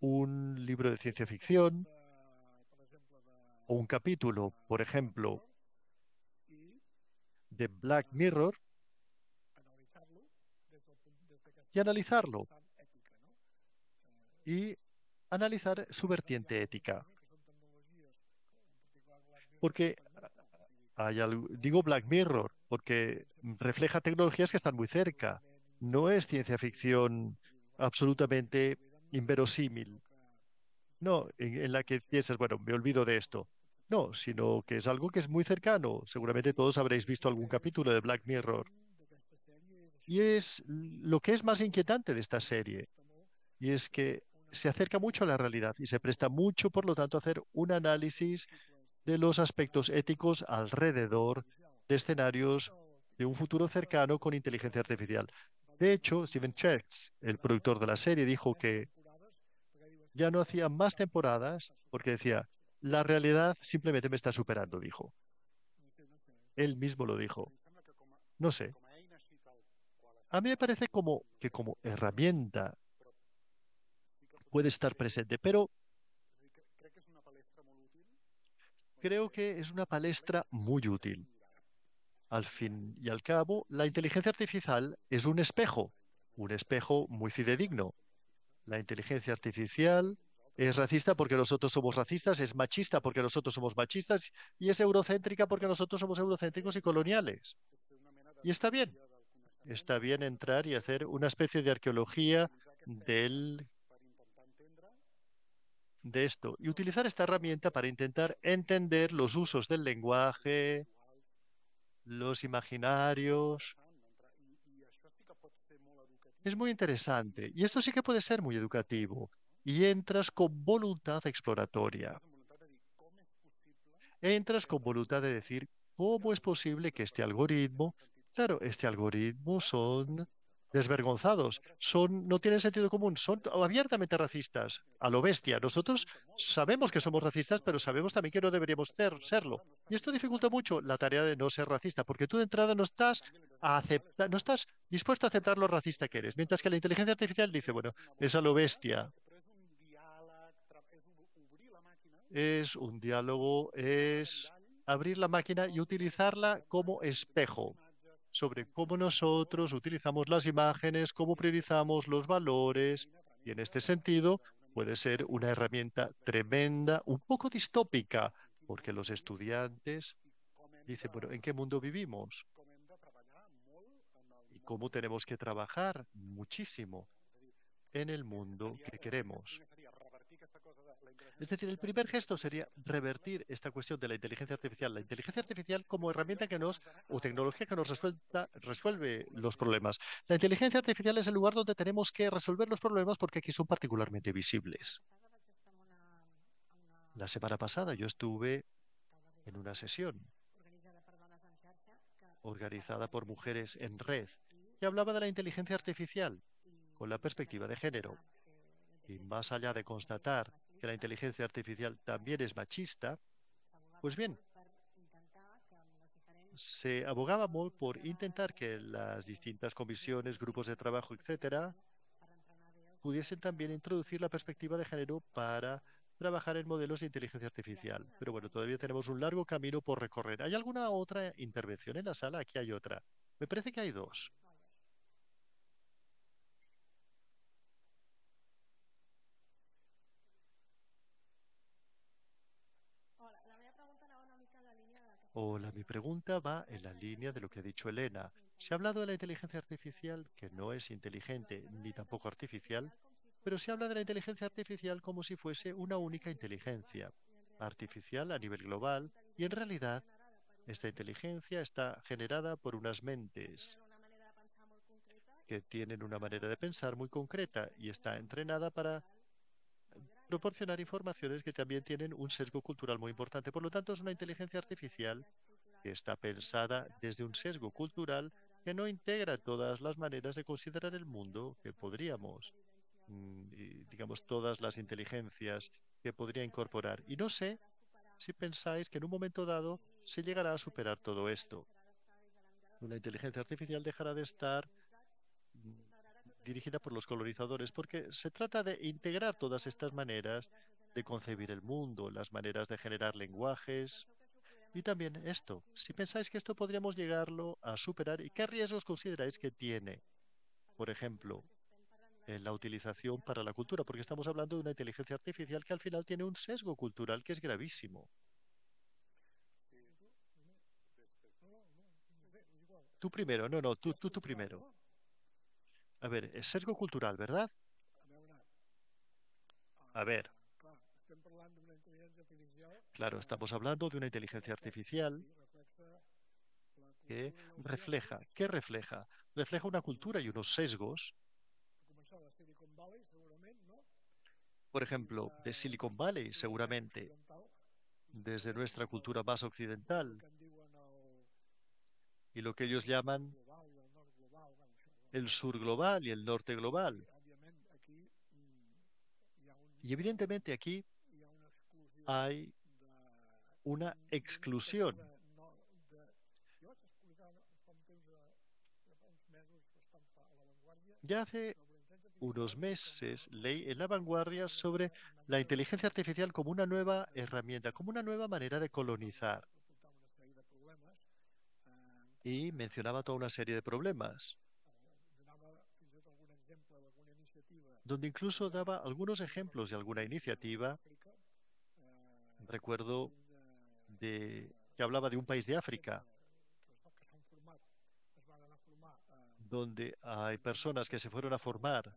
un libro de ciencia ficción o un capítulo, por ejemplo, de Black Mirror y analizarlo. Y analizar su vertiente ética. Porque hay digo Black Mirror porque refleja tecnologías que están muy cerca. No es ciencia ficción absolutamente inverosímil. No, en, la que piensas, bueno, me olvido de esto. No, sino que es algo que es muy cercano. Seguramente todos habréis visto algún capítulo de Black Mirror. Y es lo que es más inquietante de esta serie. Y es que se acerca mucho a la realidad y se presta mucho, por lo tanto, a hacer un análisis de los aspectos éticos alrededor de escenarios de un futuro cercano con inteligencia artificial. De hecho, Steven Cherks, el productor de la serie, dijo que ya no hacía más temporadas porque decía, la realidad simplemente me está superando, dijo. Él mismo lo dijo. No sé. A mí me parece como que como herramienta puede estar presente, pero creo que es una palestra muy útil al fin y al cabo, la inteligencia artificial es un espejo, un espejo muy fidedigno. La inteligencia artificial es racista porque nosotros somos racistas, es machista porque nosotros somos machistas y es eurocéntrica porque nosotros somos eurocéntricos y coloniales. Y está bien, está bien entrar y hacer una especie de arqueología del, de esto y utilizar esta herramienta para intentar entender los usos del lenguaje, los imaginarios. Es muy interesante y esto sí que puede ser muy educativo y entras con voluntad exploratoria. Entras con voluntad de decir, ¿cómo es posible que este algoritmo, claro, este algoritmo son desvergonzados, son, no tienen sentido común, son abiertamente racistas, a lo bestia. Nosotros sabemos que somos racistas, pero sabemos también que no deberíamos serlo. Y esto dificulta mucho la tarea de no ser racista, porque tú de entrada no estás, no estás dispuesto a aceptar lo racista que eres, mientras que la inteligencia artificial dice, bueno, es a lo bestia. Es un diálogo, es abrir la máquina y utilizarla como espejo sobre cómo nosotros utilizamos las imágenes, cómo priorizamos los valores y en este sentido puede ser una herramienta tremenda, un poco distópica, porque los estudiantes dicen, bueno, ¿en qué mundo vivimos? ¿Y cómo tenemos que trabajar? Muchísimo en el mundo que queremos. Es decir, el primer gesto sería revertir esta cuestión de la inteligencia artificial, la inteligencia artificial como herramienta que nos, o tecnología que nos resuelta, resuelve los problemas. La inteligencia artificial es el lugar donde tenemos que resolver los problemas porque aquí son particularmente visibles. La semana pasada yo estuve en una sesión organizada por mujeres en red y hablaba de la inteligencia artificial con la perspectiva de género. Y más allá de constatar que la inteligencia artificial también es machista, pues bien, se abogaba por intentar que las distintas comisiones, grupos de trabajo, etcétera, pudiesen también introducir la perspectiva de género para trabajar en modelos de inteligencia artificial. Pero bueno, todavía tenemos un largo camino por recorrer. ¿Hay alguna otra intervención en la sala? Aquí hay otra. Me parece que hay dos. Hola, mi pregunta va en la línea de lo que ha dicho Elena. Se ha hablado de la inteligencia artificial, que no es inteligente ni tampoco artificial, pero se habla de la inteligencia artificial como si fuese una única inteligencia artificial a nivel global y en realidad esta inteligencia está generada por unas mentes que tienen una manera de pensar muy concreta y está entrenada para proporcionar informaciones que también tienen un sesgo cultural muy importante. Por lo tanto, es una inteligencia artificial que está pensada desde un sesgo cultural que no integra todas las maneras de considerar el mundo que podríamos, mm, digamos, todas las inteligencias que podría incorporar. Y no sé si pensáis que en un momento dado se llegará a superar todo esto. Una inteligencia artificial dejará de estar dirigida por los colonizadores, porque se trata de integrar todas estas maneras de concebir el mundo, las maneras de generar lenguajes. Y también esto, si pensáis que esto podríamos llegarlo a superar y qué riesgos consideráis que tiene, por ejemplo, la utilización para la cultura, porque estamos hablando de una inteligencia artificial que al final tiene un sesgo cultural que es gravísimo. Tú primero, no, no, tú, tú, tú primero. A ver, es sesgo cultural, ¿verdad? A ver. Claro, estamos hablando de una inteligencia artificial que refleja, ¿qué refleja? Refleja una cultura y unos sesgos. Por ejemplo, de Silicon Valley, seguramente, desde nuestra cultura más occidental, y lo que ellos llaman el sur global y el norte global. Y mm, evidentemente aquí hay una exclusión. Eh, eh, ya hace unos meses leí en la vanguardia sobre la inteligencia artificial como una nueva herramienta, como una nueva manera de colonizar. Eh, y mencionaba toda una serie de problemas. donde incluso daba algunos ejemplos de alguna iniciativa. Recuerdo que hablaba de un país de África, donde hay personas que se fueron a formar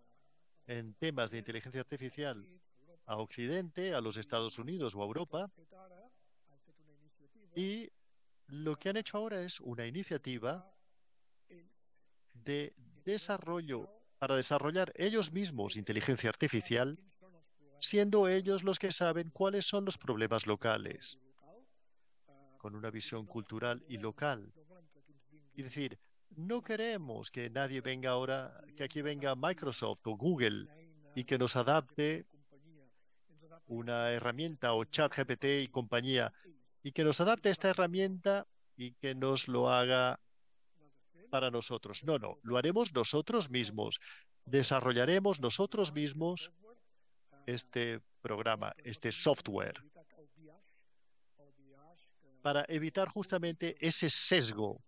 en temas de inteligencia artificial a Occidente, a los Estados Unidos o a Europa. Y lo que han hecho ahora es una iniciativa de desarrollo para desarrollar ellos mismos inteligencia artificial, siendo ellos los que saben cuáles son los problemas locales, con una visión cultural y local. Y decir, no queremos que nadie venga ahora, que aquí venga Microsoft o Google y que nos adapte una herramienta o chat GPT y compañía y que nos adapte esta herramienta y que nos lo haga para nosotros. No, no, lo haremos nosotros mismos. Desarrollaremos nosotros mismos este programa, este software, para evitar justamente ese sesgo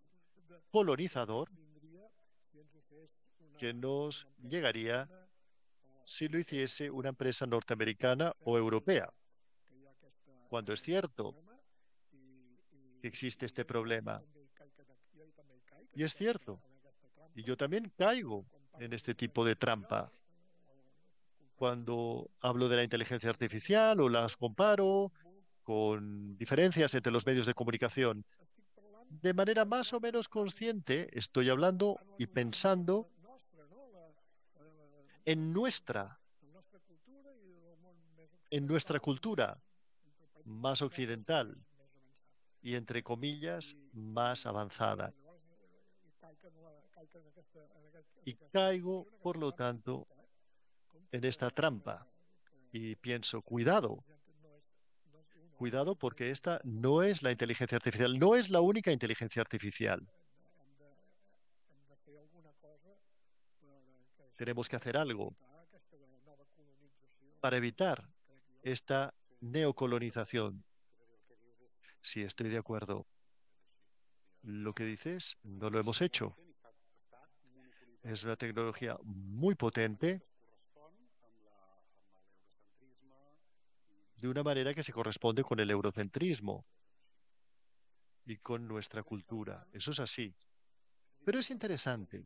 colonizador que nos llegaría si lo hiciese una empresa norteamericana o europea. Cuando es cierto que existe este problema y es cierto. Y yo también caigo en este tipo de trampa. Cuando hablo de la inteligencia artificial o las comparo con diferencias entre los medios de comunicación, de manera más o menos consciente estoy hablando y pensando en nuestra en nuestra cultura más occidental y entre comillas más avanzada y caigo, por lo tanto, en esta trampa y pienso, cuidado, cuidado porque esta no es la inteligencia artificial, no es la única inteligencia artificial. Tenemos que hacer algo para evitar esta neocolonización. Si estoy de acuerdo. Lo que dices, no lo hemos hecho. Es una tecnología muy potente de una manera que se corresponde con el eurocentrismo y con nuestra cultura. Eso es así. Pero es interesante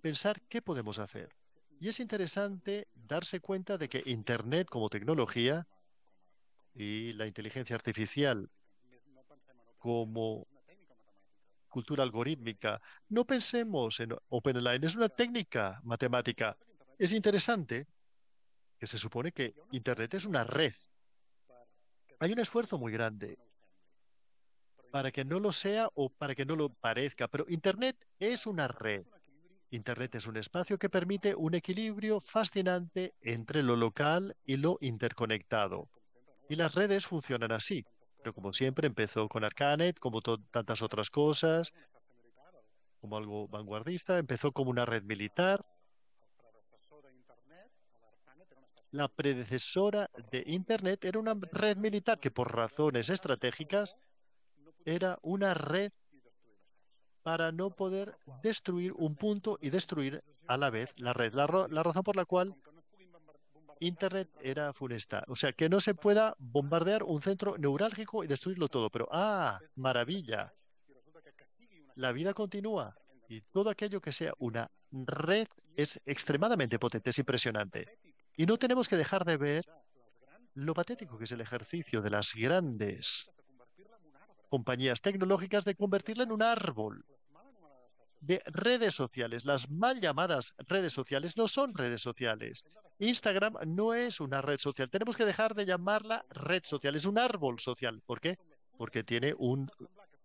pensar qué podemos hacer. Y es interesante darse cuenta de que Internet como tecnología y la inteligencia artificial como cultura algorítmica. No pensemos en line, es una técnica matemática. Es interesante que se supone que Internet es una red. Hay un esfuerzo muy grande para que no lo sea o para que no lo parezca, pero Internet es una red. Internet es un espacio que permite un equilibrio fascinante entre lo local y lo interconectado. Y las redes funcionan así. Pero como siempre, empezó con Arcanet, como tantas otras cosas, como algo vanguardista. Empezó como una red militar. La predecesora de Internet era una red militar que por razones estratégicas era una red para no poder destruir un punto y destruir a la vez la red. la razón por la cual Internet era funesta. O sea, que no se pueda bombardear un centro neurálgico y destruirlo todo. Pero, ah, maravilla. La vida continúa y todo aquello que sea una red es extremadamente potente, es impresionante. Y no tenemos que dejar de ver lo patético que es el ejercicio de las grandes compañías tecnológicas de convertirla en un árbol de redes sociales. Las mal llamadas redes sociales no son redes sociales, Instagram no es una red social. Tenemos que dejar de llamarla red social. Es un árbol social. ¿Por qué? Porque tiene un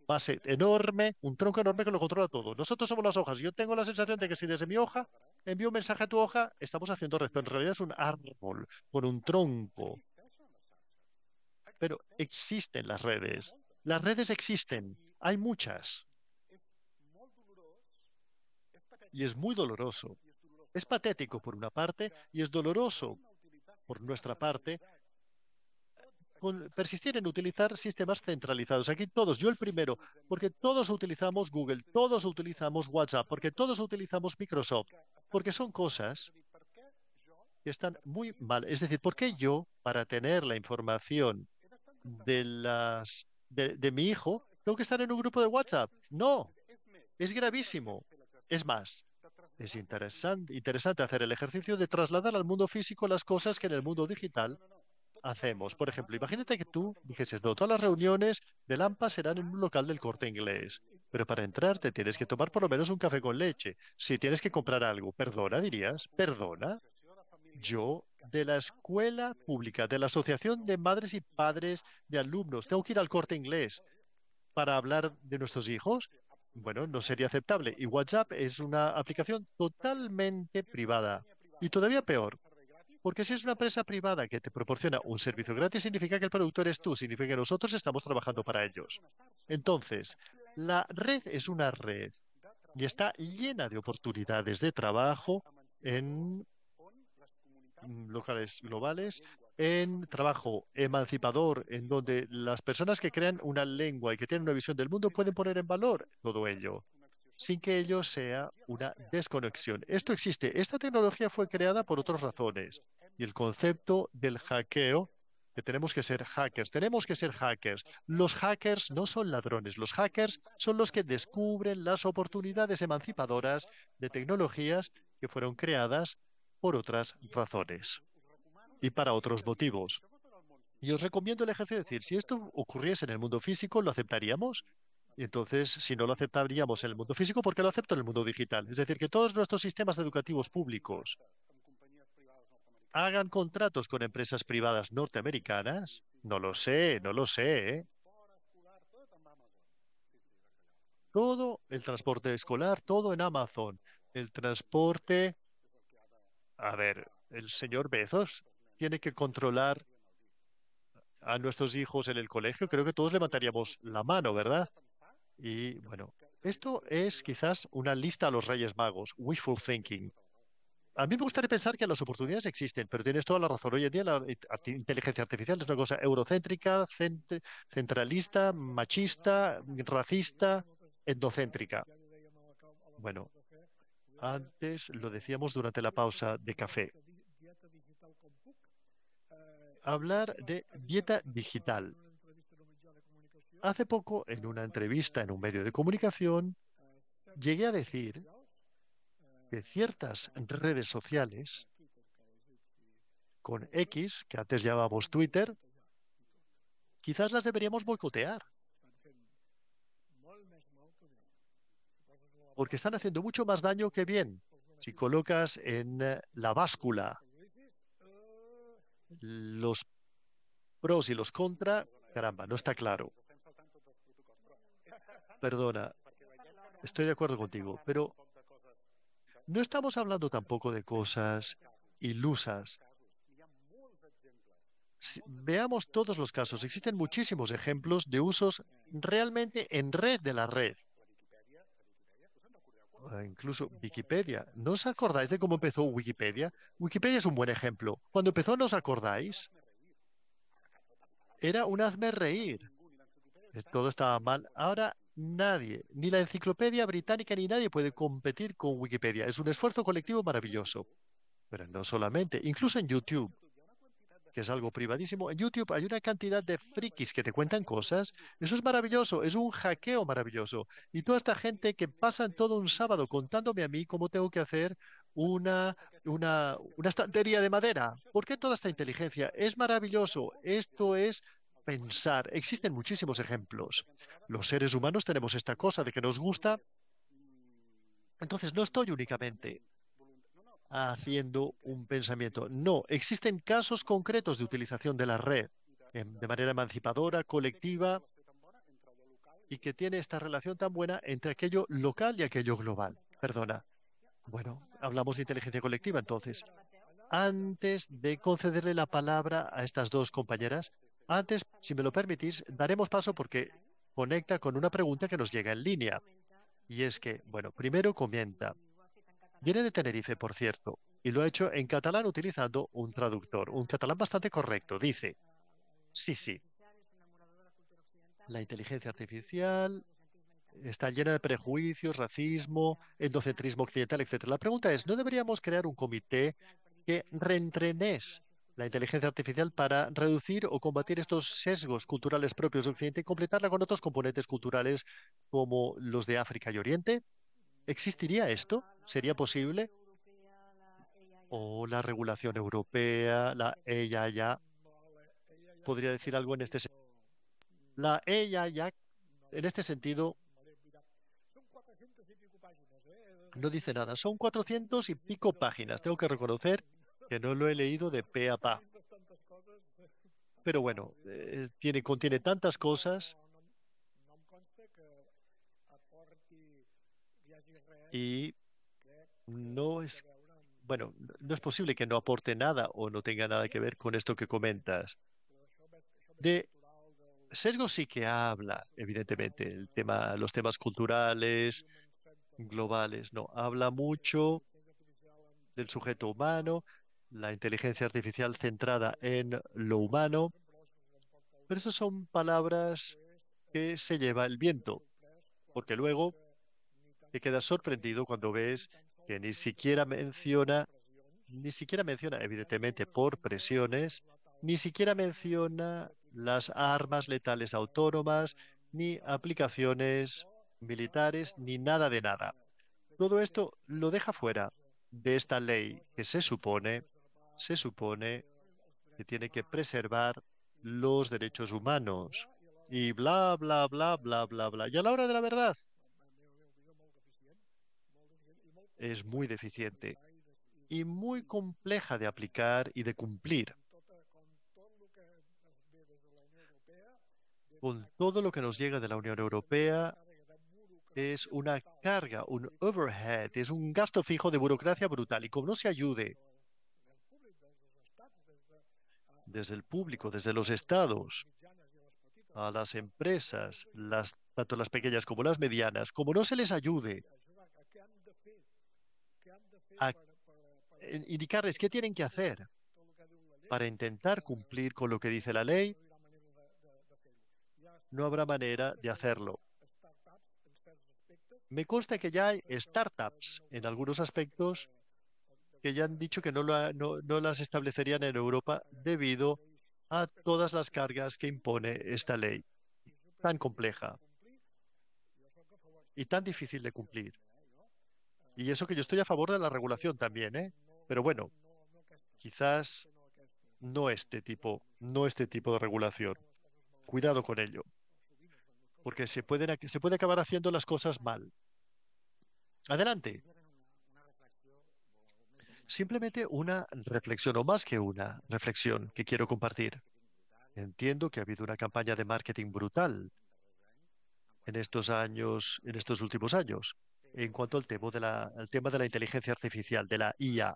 base enorme, un tronco enorme que lo controla todo. Nosotros somos las hojas. Yo tengo la sensación de que si desde mi hoja envío un mensaje a tu hoja, estamos haciendo red, pero en realidad es un árbol con un tronco. Pero existen las redes. Las redes existen. Hay muchas. Y es muy doloroso es patético por una parte y es doloroso por nuestra parte persistir en utilizar sistemas centralizados. Aquí todos, yo el primero, porque todos utilizamos Google, todos utilizamos WhatsApp, porque todos utilizamos Microsoft, porque son cosas que están muy mal. Es decir, ¿por qué yo, para tener la información de, las, de mi hijo, tengo que estar en un grupo de WhatsApp? No, es gravísimo. Es más, es interesante, hacer el ejercicio de trasladar al mundo físico las cosas que en el mundo digital hacemos. Por ejemplo, imagínate que tú dijeses, no, todas las reuniones de Lampa serán en un local del corte inglés, pero para entrar te tienes que tomar por lo menos un café con leche. Si tienes que comprar algo, perdona, dirías, perdona. Yo, de la escuela pública, de la Asociación de Madres y Padres de Alumnos, tengo que ir al corte inglés para hablar de nuestros hijos bueno, no sería aceptable. Y WhatsApp es una aplicación totalmente privada. Y todavía peor, porque si es una empresa privada que te proporciona un servicio gratis, significa que el productor es tú, significa que nosotros estamos trabajando para ellos. Entonces, la red es una red y está llena de oportunidades de trabajo en locales globales en trabajo emancipador, en donde las personas que crean una lengua y que tienen una visión del mundo pueden poner en valor todo ello sin que ello sea una desconexión. Esto existe. Esta tecnología fue creada por otras razones. Y el concepto del hackeo, que tenemos que ser hackers, tenemos que ser hackers. Los hackers no son ladrones, los hackers son los que descubren las oportunidades emancipadoras de tecnologías que fueron creadas por otras razones y para otros motivos. Y os recomiendo el ejercicio de decir, si esto ocurriese en el mundo físico, ¿lo aceptaríamos? Y entonces, si no lo aceptaríamos en el mundo físico, ¿por qué lo acepto en el mundo digital? Es decir, que todos nuestros sistemas educativos públicos hagan contratos con empresas privadas norteamericanas. No lo sé, no lo sé. ¿eh? Todo el transporte escolar, todo en Amazon. El transporte... A ver, el señor Bezos tiene que controlar a nuestros hijos en el colegio, creo que todos levantaríamos la mano, ¿verdad? Y bueno, esto es quizás una lista a los Reyes Magos, wishful thinking. A mí me gustaría pensar que las oportunidades existen, pero tienes toda la razón. Hoy en día la inteligencia artificial es una cosa eurocéntrica, centralista, machista, racista, endocéntrica. Bueno, antes lo decíamos durante la pausa de café hablar de dieta digital. Hace poco, en una entrevista en un medio de comunicación, llegué a decir que ciertas redes sociales, con X, que antes llamábamos Twitter, quizás las deberíamos boicotear. Porque están haciendo mucho más daño que bien. Si colocas en eh, la báscula los pros y los contra, caramba, no está claro. Perdona, estoy de acuerdo contigo, pero no estamos hablando tampoco de cosas ilusas. veamos todos los casos. Existen muchísimos ejemplos de usos realmente en red de la red. Eh, incluso Wikipedia. ¿No os acordáis de cómo empezó Wikipedia? Wikipedia es un buen ejemplo. Cuando empezó, ¿nos acordáis? Era un hazme reír. Eh, todo estaba mal. Ahora nadie, ni la enciclopedia británica ni nadie puede competir con Wikipedia. Es un esfuerzo colectivo maravilloso. Pero no solamente, incluso en YouTube que es algo privadísimo. En YouTube hay una cantidad de frikis que te cuentan cosas. Eso es maravilloso, es un hackeo maravilloso. Y toda esta gente que pasan todo un sábado contándome a mí cómo tengo que hacer una, una, una estantería de madera. ¿Por qué toda esta inteligencia? Es maravilloso. Esto es pensar. Existen muchísimos ejemplos. Los seres humanos tenemos esta cosa de que nos gusta. Entonces no estoy únicamente haciendo un pensamiento. No, existen casos concretos de utilización de la red em, de manera emancipadora, colectiva, y que tiene esta relación tan buena entre aquello local y aquello global. Perdona. Bueno, hablamos de inteligencia colectiva entonces. Antes de concederle la palabra a estas dos compañeras, antes, si me lo permitís, daremos paso porque conecta con una pregunta que nos llega en línea. Y es que, bueno, primero comenta, Viene de Tenerife, por cierto, y lo ha hecho en catalán utilizando un traductor, un catalán bastante correcto. Dice, sí, sí, la inteligencia artificial está llena de prejuicios, racismo, endocentrismo occidental, etc. La pregunta es, ¿no deberíamos crear un comité que reentrenes la inteligencia artificial para reducir o combatir estos sesgos culturales propios de Occidente y completarla con otros componentes culturales como los de África y Oriente? ¿Existiría esto? ¿Sería posible? ¿O la regulación europea, la ella ya? ¿Podría decir algo en este sentido? La ella ya, en este sentido, no dice nada. Son 400 y pico páginas. Tengo que reconocer que no lo he leído de pe a pa. Pero bueno, eh, tiene, contiene tantas cosas y no es, bueno, no es posible que no aporte nada o no tenga nada que ver con esto que comentas. De sesgo sí que habla, evidentemente, el tema, los temas culturales, globales, no, habla mucho del sujeto humano, la inteligencia artificial centrada en lo humano, pero esas son palabras que se lleva el viento, porque luego te quedas sorprendido cuando ves que ni siquiera menciona, ni siquiera menciona, evidentemente por presiones, ni siquiera menciona las armas letales autónomas, ni aplicaciones militares, ni nada de nada. Todo esto lo deja fuera de esta ley que se supone, se supone que tiene que preservar los derechos humanos. Y bla, bla, bla, bla, bla, bla. Y a la hora de la verdad, es muy deficiente y muy compleja de aplicar y de cumplir. Con todo lo que nos llega de la Unión Europea es una carga, un overhead, es un gasto fijo de burocracia brutal. Y como no se ayude desde el público, desde los estados, a las empresas, las, tanto las pequeñas como las medianas, como no se les ayude a indicarles qué tienen que hacer para intentar cumplir con lo que dice la ley, no habrá manera de hacerlo. Me consta que ya hay startups en algunos aspectos que ya han dicho que no, no las establecerían en Europa debido a todas las cargas que impone esta ley tan compleja y tan difícil de cumplir. Y eso que yo estoy a favor de la regulación también, ¿eh? Pero bueno, quizás no este tipo, no este tipo de regulación. Cuidado con ello, porque se, se puede acabar haciendo las cosas mal. Adelante. Simplemente una reflexión, o más que una reflexión, que quiero compartir. Entiendo que ha habido una campaña de marketing brutal en estos años, en estos últimos años en cuanto al tema, de la, tema de la inteligencia artificial, de la IA.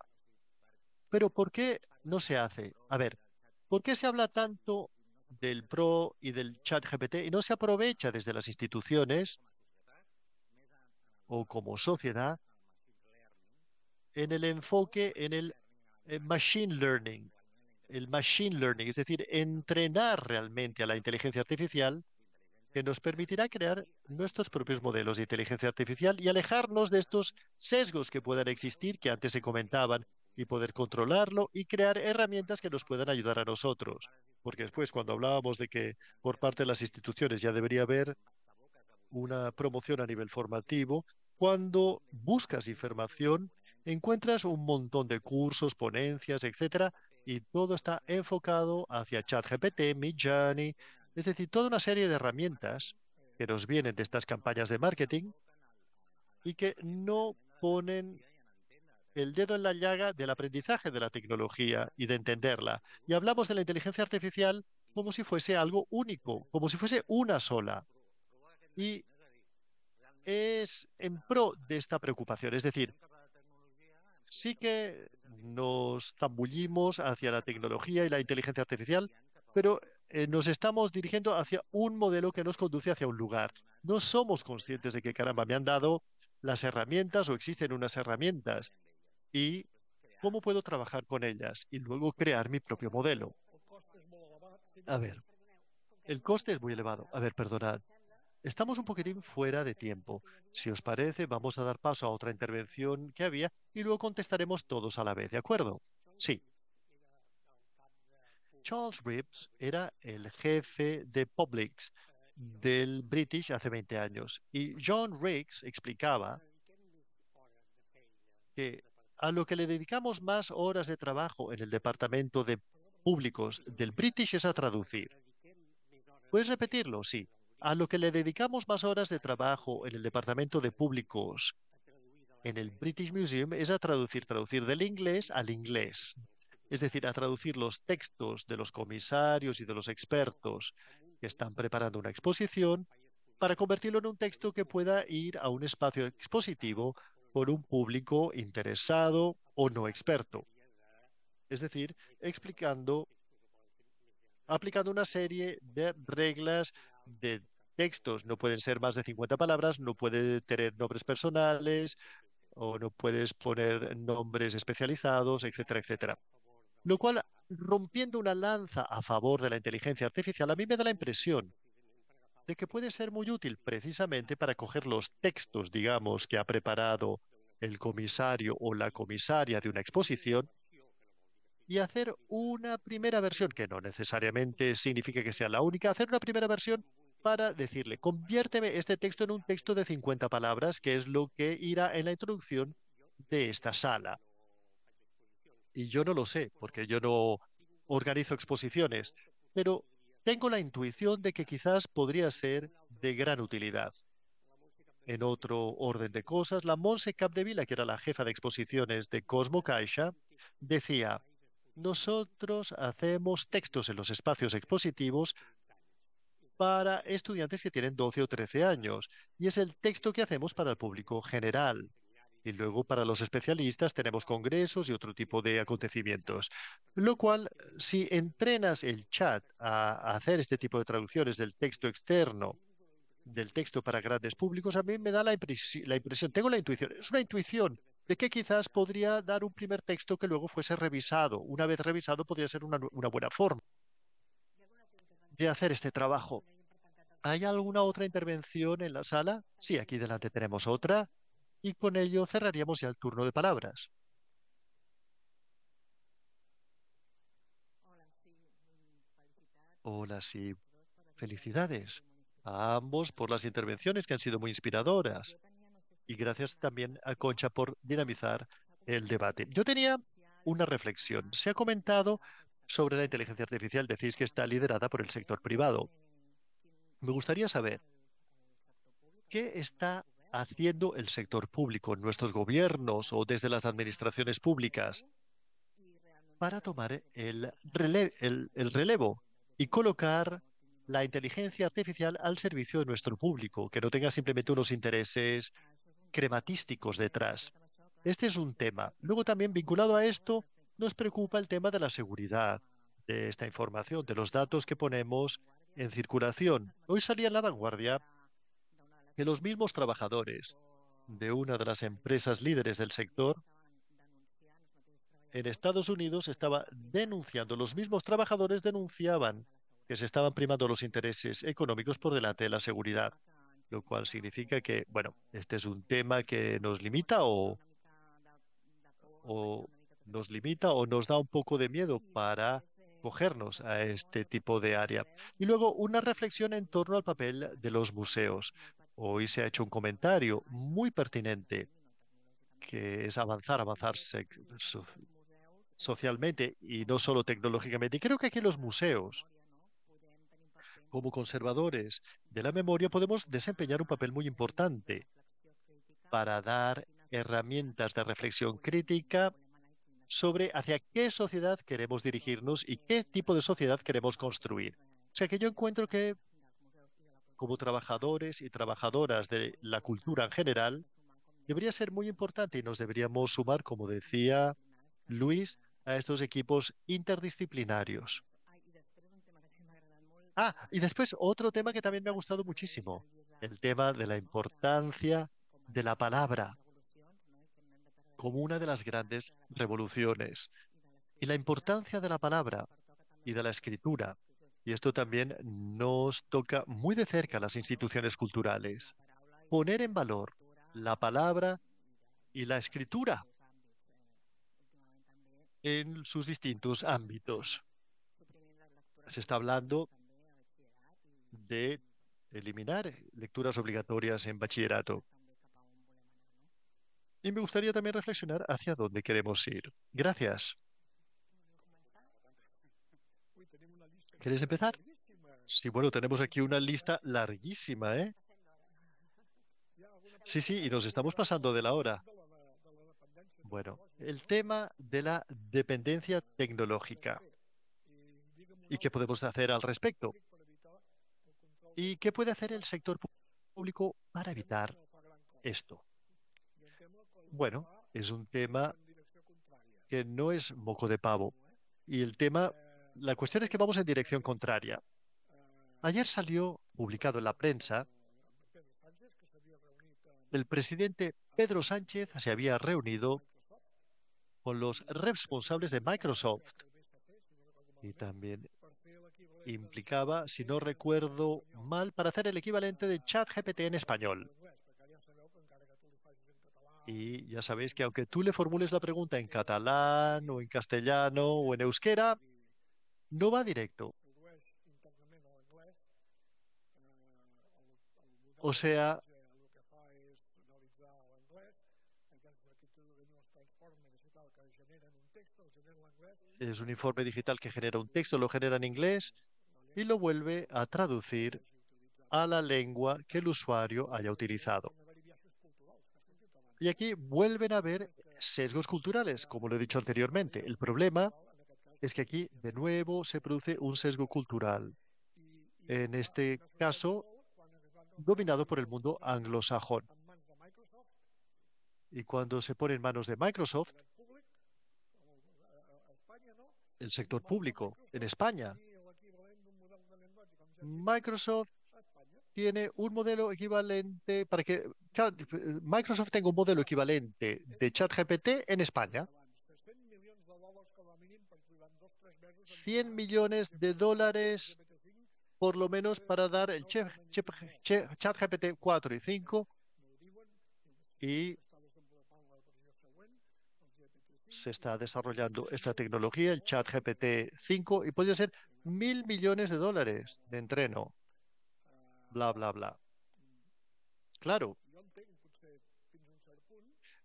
Pero ¿por qué no se hace? A ver, ¿por qué se habla tanto del PRO y del chat GPT y no se aprovecha desde las instituciones o como sociedad en el enfoque en el machine learning, el machine learning, es decir, entrenar realmente a la inteligencia artificial que nos permitirá crear nuestros propios modelos de inteligencia artificial y alejarnos de estos sesgos que puedan existir que antes se comentaban y poder controlarlo y crear herramientas que nos puedan ayudar a nosotros. Porque después, cuando hablábamos de que por parte de las instituciones ya debería haber una promoción a nivel formativo, cuando buscas información, encuentras un montón de cursos, ponencias, etcétera, y todo está enfocado hacia ChatGPT, Midjourney, es decir, toda una serie de herramientas que nos vienen de estas campañas de marketing y que no ponen el dedo en la llaga del aprendizaje de la tecnología y de entenderla. Y hablamos de la inteligencia artificial como si fuese algo único, como si fuese una sola. Y es en pro de esta preocupación. Es decir, sí que nos zambullimos hacia la tecnología y la inteligencia artificial, pero eh, nos estamos dirigiendo hacia un modelo que nos conduce hacia un lugar. No somos conscientes de que, caramba, me han dado las herramientas o existen unas herramientas y cómo puedo trabajar con ellas y luego crear mi propio modelo. A ver, el coste es muy elevado. A ver, perdonad. Estamos un poquitín fuera de tiempo. Si os parece, vamos a dar paso a otra intervención que había y luego contestaremos todos a la vez, ¿de acuerdo? Sí. Charles Ribbs era el jefe de publics del British hace 20 años y John Riggs explicaba que a lo que le dedicamos más horas de trabajo en el departamento de públicos del British es a traducir. ¿Puedes repetirlo? Sí. A lo que le dedicamos más horas de trabajo en el departamento de públicos en el British Museum es a traducir, traducir del inglés al inglés es decir, a traducir los textos de los comisarios y de los expertos que están preparando una exposición para convertirlo en un texto que pueda ir a un espacio expositivo por un público interesado o no experto. Es decir, explicando, aplicando una serie de reglas de textos. No pueden ser más de 50 palabras, no puede tener nombres personales o no puedes poner nombres especializados, etcétera, etcétera. Lo cual, rompiendo una lanza a favor de la inteligencia artificial, a mí me da la impresión de que puede ser muy útil precisamente para coger los textos, digamos, que ha preparado el comisario o la comisaria de una exposición y hacer una primera versión, que no necesariamente significa que sea la única, hacer una primera versión para decirle, conviérteme este texto en un texto de 50 palabras, que es lo que irá en la introducción de esta sala y yo no lo sé, porque yo no organizo exposiciones, pero tengo la intuición de que quizás podría ser de gran utilidad. En otro orden de cosas, la Monse Capdevila, que era la jefa de exposiciones de Cosmo Caixa, decía, nosotros hacemos textos en los espacios expositivos para estudiantes que tienen 12 o 13 años, y es el texto que hacemos para el público general. Y luego para los especialistas tenemos congresos y otro tipo de acontecimientos. Lo cual, si entrenas el chat a hacer este tipo de traducciones del texto externo, del texto para grandes públicos, a mí me da la, impresión, tengo la intuición, es una intuición de que quizás podría dar un primer texto que luego fuese revisado. Una vez revisado podría ser una, una buena forma de hacer este trabajo. ¿Hay alguna otra intervención en la sala? Sí, aquí delante tenemos otra y con ello cerraríamos ya el turno de palabras. Hola, sí. Mm, felicidades a ambos por las intervenciones que han sido muy inspiradoras. Y gracias también a Concha por dinamizar el debate. Yo tenía una reflexión. Se ha comentado sobre la inteligencia artificial. Decís que está liderada por el sector privado. Me gustaría saber qué está haciendo el sector público, nuestros gobiernos o desde las administraciones públicas, para tomar el, el, relevo y colocar la inteligencia artificial al servicio de nuestro público, que no tenga simplemente unos intereses crematísticos detrás. Este es un tema. Luego también vinculado a esto, nos preocupa el tema de la seguridad de esta información, de los datos que ponemos en circulación. Hoy salía en la vanguardia que los mismos trabajadores de una de las empresas líderes del sector en Estados Unidos estaba denunciando, los mismos trabajadores denunciaban que se estaban primando los intereses económicos por delante de la seguridad, lo cual significa que, bueno, este es un tema que nos limita o, nos limita o nos da un poco de miedo para cogernos a este tipo de área. Y luego una reflexión en torno al papel de los museos. Hoy se ha hecho un comentario muy pertinente que es avanzar, avanzar socialmente y no solo tecnológicamente. Y creo que aquí en los museos, como conservadores de la memoria, podemos desempeñar un papel muy importante para dar herramientas de reflexión crítica sobre hacia qué sociedad queremos dirigirnos y qué tipo de sociedad queremos construir. O sea que yo encuentro que como trabajadores y trabajadoras de la cultura en general, debería ser muy importante y nos deberíamos sumar, como decía Luis, a estos equipos interdisciplinarios. Ah, y después otro tema que también me ha gustado muchísimo, el tema de la importancia de la palabra como una de las grandes revoluciones y la importancia de la palabra y de la escritura y esto también nos toca muy de cerca a las instituciones culturales. Poner en valor la palabra y la escritura en sus distintos ámbitos. Se está hablando de eliminar lecturas obligatorias en bachillerato. Y me gustaría también reflexionar hacia dónde queremos ir. Gracias. ¿Queréis empezar? Sí, bueno, tenemos aquí una lista larguísima, ¿eh? Sí, sí, y nos estamos pasando de la hora. Bueno, el tema de la dependencia tecnológica. ¿Y qué podemos hacer al respecto? ¿Y qué puede hacer el sector público para evitar esto? Bueno, es un tema que no es moco de pavo. Y el tema la cuestión es que vamos en dirección contraria. Ayer salió publicado en la prensa el presidente Pedro Sánchez se había reunido con los responsables de Microsoft y también implicaba, si no recuerdo mal, para hacer el equivalente de ChatGPT en español. Y ya sabéis que aunque tú le formules la pregunta en catalán o en castellano o en euskera, no va directo. O sea, es un informe digital que genera un texto, lo genera en inglés y lo vuelve a traducir a la lengua que el usuario haya utilizado. Y aquí vuelven a ver sesgos culturales, como lo he dicho anteriormente. El problema es que aquí de nuevo se produce un sesgo cultural, en este caso dominado por el mundo anglosajón. Y cuando se pone en manos de Microsoft, el sector público en España, Microsoft tiene un modelo equivalente para que Microsoft tenga un modelo equivalente de ChatGPT en España. 100 millones de dólares por lo menos para dar el ChatGPT chat GPT 4 y 5 y se está desarrollando esta tecnología, el chat GPT 5, y podría ser mil millones de dólares de entreno, bla, bla, bla. Claro,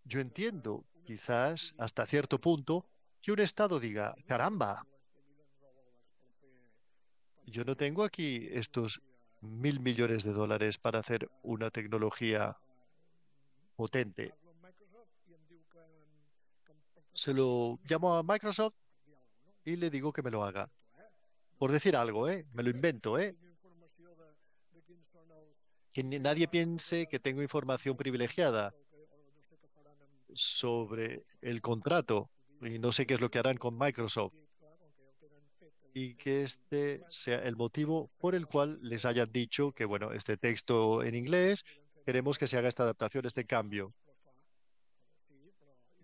yo entiendo quizás hasta cierto punto que un Estado diga, caramba, yo no tengo aquí estos mil millones de dólares para hacer una tecnología potente. Se lo llamo a Microsoft y le digo que me lo haga. Por decir algo, ¿eh? me lo invento. ¿eh? Que nadie piense que tengo información privilegiada sobre el contrato y no sé qué es lo que harán con Microsoft y que este sea el motivo por el cual les hayan dicho que, bueno, este texto en inglés, queremos que se haga esta adaptación, este cambio.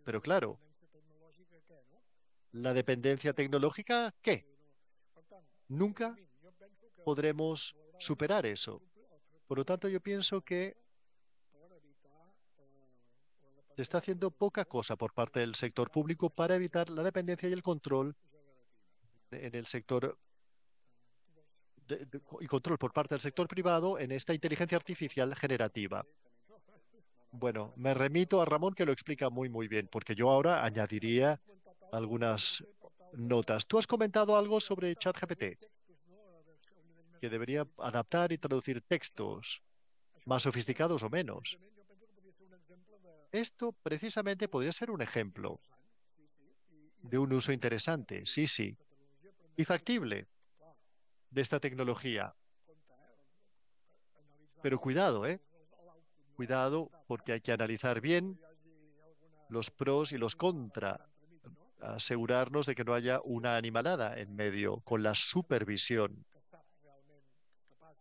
Pero claro, la dependencia tecnológica, ¿qué? Nunca podremos superar eso. Por lo tanto, yo pienso que se está haciendo poca cosa por parte del sector público para evitar la dependencia y el control en el sector y control por parte del sector privado en esta inteligencia artificial generativa. Bueno, me remito a Ramón que lo explica muy muy bien, porque yo ahora añadiría algunas notas. Tú has comentado algo sobre ChatGPT, que debería adaptar y traducir textos más sofisticados o menos. Esto precisamente podría ser un ejemplo de un uso interesante, sí, sí factible de esta tecnología. Pero cuidado, ¿eh? Cuidado porque hay que analizar bien los pros y los contra, asegurarnos de que no haya una animalada en medio con la supervisión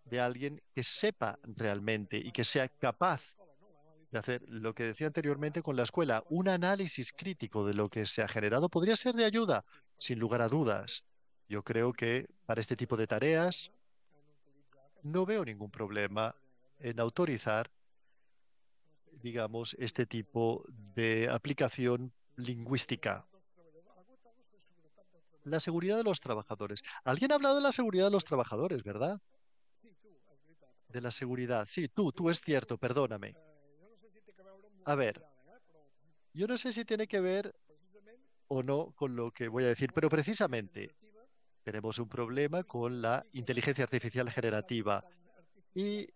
de alguien que sepa realmente y que sea capaz de hacer lo que decía anteriormente con la escuela, un análisis crítico de lo que se ha generado podría ser de ayuda, sin lugar a dudas. Yo creo que para este tipo de tareas no veo ningún problema en autorizar, digamos, este tipo de aplicación lingüística. La seguridad de los trabajadores. Alguien ha hablado de la seguridad de los trabajadores, ¿verdad? De la seguridad. Sí, tú, tú es cierto, perdóname. A ver, yo no sé si tiene que ver o no con lo que voy a decir, pero precisamente tenemos un problema con la inteligencia artificial generativa. Y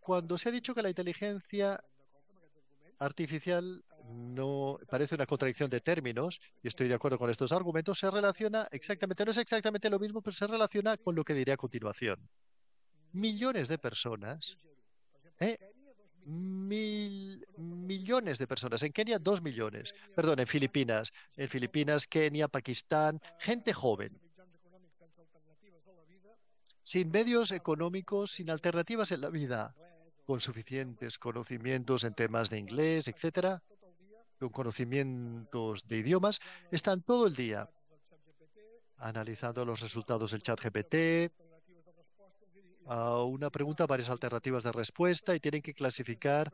cuando se ha dicho que la inteligencia artificial no parece una contradicción de términos, y estoy de acuerdo con estos argumentos, se relaciona exactamente, no es exactamente lo mismo, pero se relaciona con lo que diré a continuación. Millones de personas, ¿eh? mil, millones de personas. En Kenia, dos millones. Perdón, en Filipinas. En Filipinas, Kenia, Pakistán, gente joven. Sin medios económicos, sin alternativas en la vida, con suficientes conocimientos en temas de inglés, etcétera, con conocimientos de idiomas, están todo el día analizando los resultados del chat GPT, a una pregunta varias alternativas de respuesta y tienen que clasificar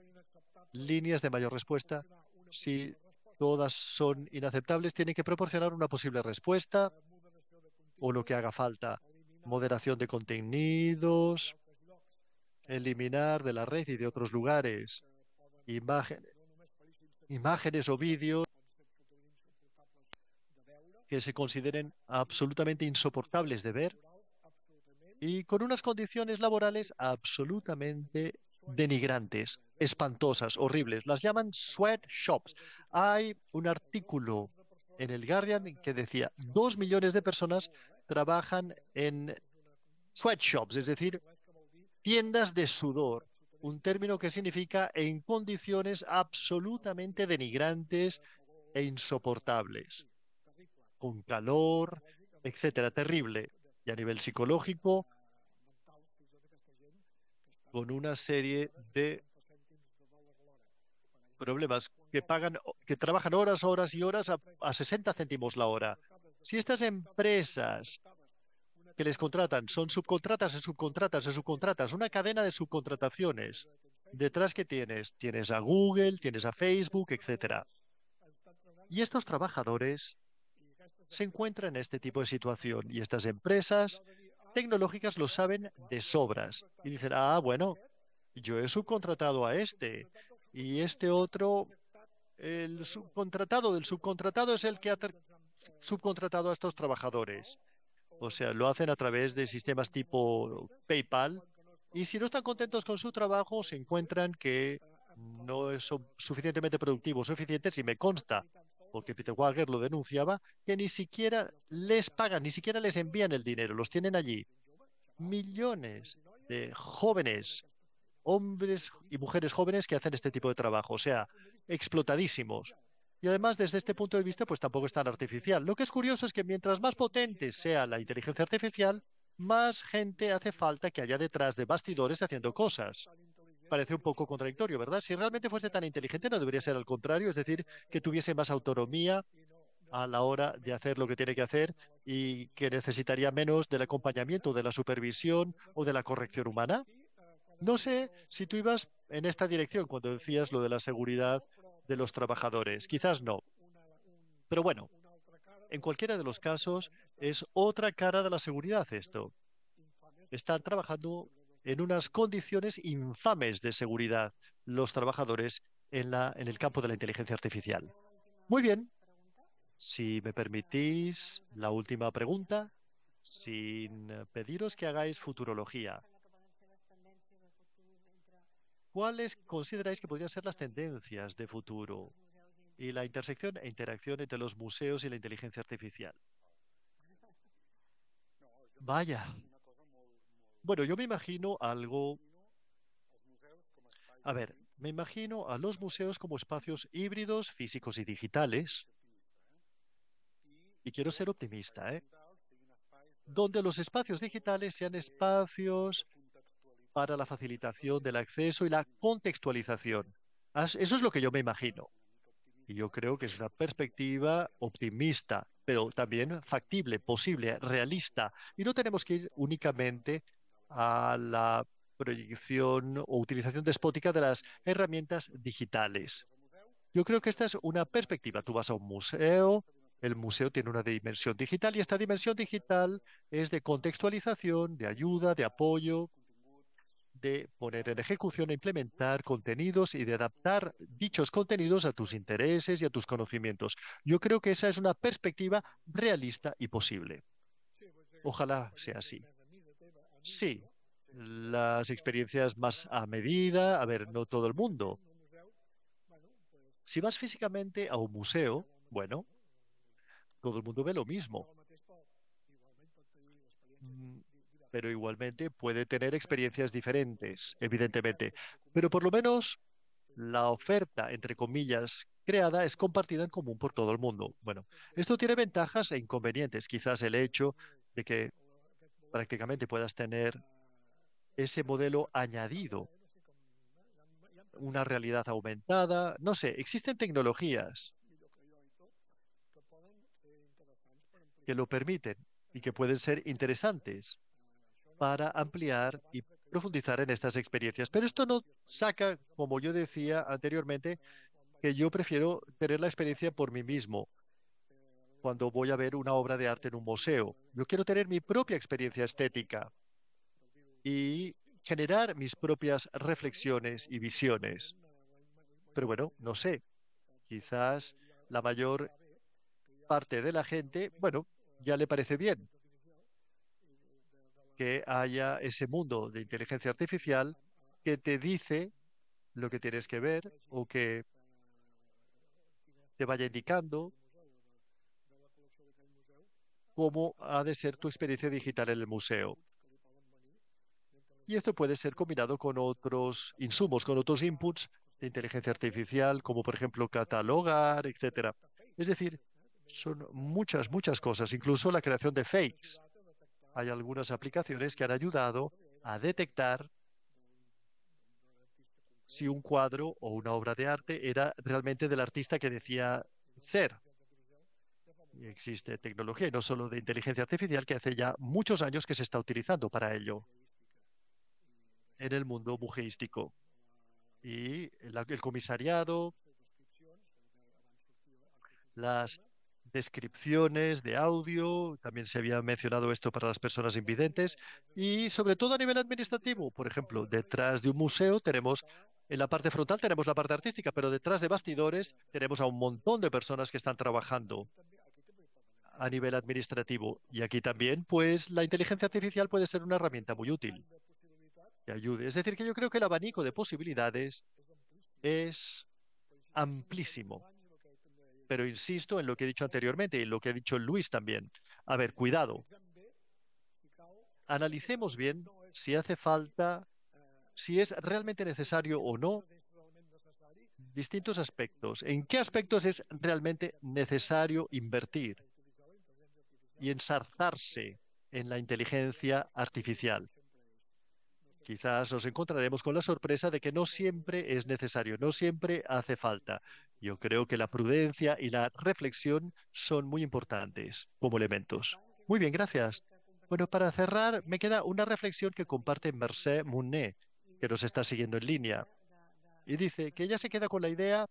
líneas de mayor respuesta. Si todas son inaceptables, tienen que proporcionar una posible respuesta o lo que haga falta. Moderación de contenidos, eliminar de la red y de otros lugares imágenes, imágenes o vídeos que se consideren absolutamente insoportables de ver y con unas condiciones laborales absolutamente denigrantes, espantosas, horribles. Las llaman sweatshops. Hay un artículo en el Guardian que decía, dos millones de personas trabajan en sweatshops, es decir, tiendas de sudor, un término que significa en condiciones absolutamente denigrantes e insoportables, con calor, etcétera, terrible y a nivel psicológico con una serie de problemas que pagan, que trabajan horas, horas y horas a, 60 céntimos la hora. Si estas empresas que les contratan son subcontratas, en subcontratas, subcontratas, una cadena de subcontrataciones. Detrás que tienes, tienes a Google, tienes a Facebook, etcétera. Y estos trabajadores se encuentra en este tipo de situación y estas empresas tecnológicas lo saben de sobras y dicen, ah, bueno, yo he subcontratado a este y este otro, el subcontratado del subcontratado es el que ha subcontratado a estos trabajadores. O sea, lo hacen a través de sistemas tipo PayPal y si no están contentos con su trabajo, se encuentran que no son suficientemente productivos, suficientes, y me consta porque Peter Wagner lo denunciaba, que ni siquiera les pagan, ni siquiera les envían el dinero, los tienen allí. Millones de jóvenes, hombres y mujeres jóvenes que hacen este tipo de trabajo, o sea, explotadísimos. Y además, desde este punto de vista, pues tampoco es tan artificial. Lo que es curioso es que mientras más potente sea la inteligencia artificial, más gente hace falta que haya detrás de bastidores haciendo cosas parece un poco contradictorio, ¿verdad? Si realmente fuese tan inteligente, no debería ser al contrario, es decir, que tuviese más autonomía a la hora de hacer lo que tiene que hacer y que necesitaría menos del acompañamiento, de la supervisión o de la corrección humana. No sé si tú ibas en esta dirección cuando decías lo de la seguridad de los trabajadores. Quizás no. Pero bueno, en cualquiera de los casos es otra cara de la seguridad esto. Están trabajando en unas condiciones infames de seguridad los trabajadores en, el campo de la inteligencia artificial. Muy bien, si me permitís la última pregunta, sin eh, pediros que hagáis futurología. ¿Cuáles consideráis que podrían ser las tendencias de futuro y la intersección e interacción entre los museos y la inteligencia artificial? Vaya, bueno, yo me imagino algo... A ver, me imagino a los museos como espacios híbridos, físicos y digitales. Y quiero ser optimista, ¿eh? Donde los espacios digitales sean espacios para la facilitación del acceso y la contextualización. Eso es lo que yo me imagino. Y yo creo que es una perspectiva optimista, pero también factible, posible, realista. Y no tenemos que ir únicamente a la proyección o utilización despótica de las herramientas digitales. Yo creo que esta es una perspectiva. Tú vas a un museo, el museo tiene una dimensión digital y esta dimensión digital es de contextualización, de ayuda, de apoyo, de poner en ejecución e implementar contenidos y de adaptar dichos contenidos a tus intereses y a tus conocimientos. Yo creo que esa es una perspectiva realista y posible. Ojalá sea así. Sí, las experiencias más a medida, a ver, no todo el mundo. Si vas físicamente a un museo, bueno, todo el mundo ve lo mismo. Mm, pero igualmente puede tener experiencias diferentes, evidentemente. Pero por lo menos la oferta, entre comillas, creada es compartida en común por todo el mundo. Bueno, esto tiene ventajas e inconvenientes. Quizás el hecho de que prácticamente puedas tener ese modelo añadido, una realidad aumentada, no sé, existen tecnologías que lo permiten y que pueden ser interesantes para ampliar y profundizar en estas experiencias. Pero esto no saca, como yo decía anteriormente, que yo prefiero tener la experiencia por mí mismo cuando voy a ver una obra de arte en un museo. Yo quiero tener mi propia experiencia estética y generar mis propias reflexiones y visiones. Pero bueno, no sé, quizás la mayor parte de la gente, bueno, ya le parece bien que haya ese mundo de inteligencia artificial que te dice lo que tienes que ver o que te vaya indicando cómo ha de ser tu experiencia digital en el museo. Y esto puede ser combinado con otros insumos, con otros inputs de inteligencia artificial, como por ejemplo catalogar, etcétera. Es decir, son muchas, muchas cosas, incluso la creación de fakes. Hay algunas aplicaciones que han ayudado a detectar si un cuadro o una obra de arte era realmente del artista que decía ser existe tecnología, y no solo de inteligencia artificial, que hace ya muchos años que se está utilizando para ello en el mundo bujeístico. Y el comisariado, las descripciones de audio, también se había mencionado esto para las personas invidentes, y sobre todo a nivel administrativo. Por ejemplo, detrás de un museo tenemos, en la parte frontal tenemos la parte artística, pero detrás de bastidores tenemos a un montón de personas que están trabajando a nivel administrativo. Y aquí también, pues la inteligencia artificial puede ser una herramienta muy útil que ayude. Es decir, que yo creo que el abanico de posibilidades es amplísimo. Pero insisto en lo que he dicho anteriormente y en lo que ha dicho Luis también. A ver, cuidado. Analicemos bien si hace falta, si es realmente necesario o no distintos aspectos. ¿En qué aspectos es realmente necesario invertir? y ensarzarse en la inteligencia artificial. Quizás nos encontraremos con la sorpresa de que no siempre es necesario, no siempre hace falta. Yo creo que la prudencia y la reflexión son muy importantes como elementos. Muy bien, gracias. Bueno, para cerrar, me queda una reflexión que comparte Mercé Mounet, que nos está siguiendo en línea. Y dice que ella se queda con la idea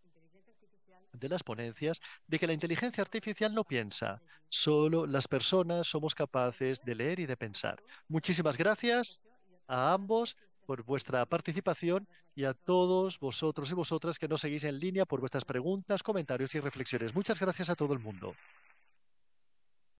de las ponencias de que la inteligencia artificial no piensa, solo las personas somos capaces de leer y de pensar. Muchísimas gracias a ambos por vuestra participación y a todos vosotros y vosotras que nos seguís en línea por vuestras preguntas, comentarios y reflexiones. Muchas gracias a todo el mundo.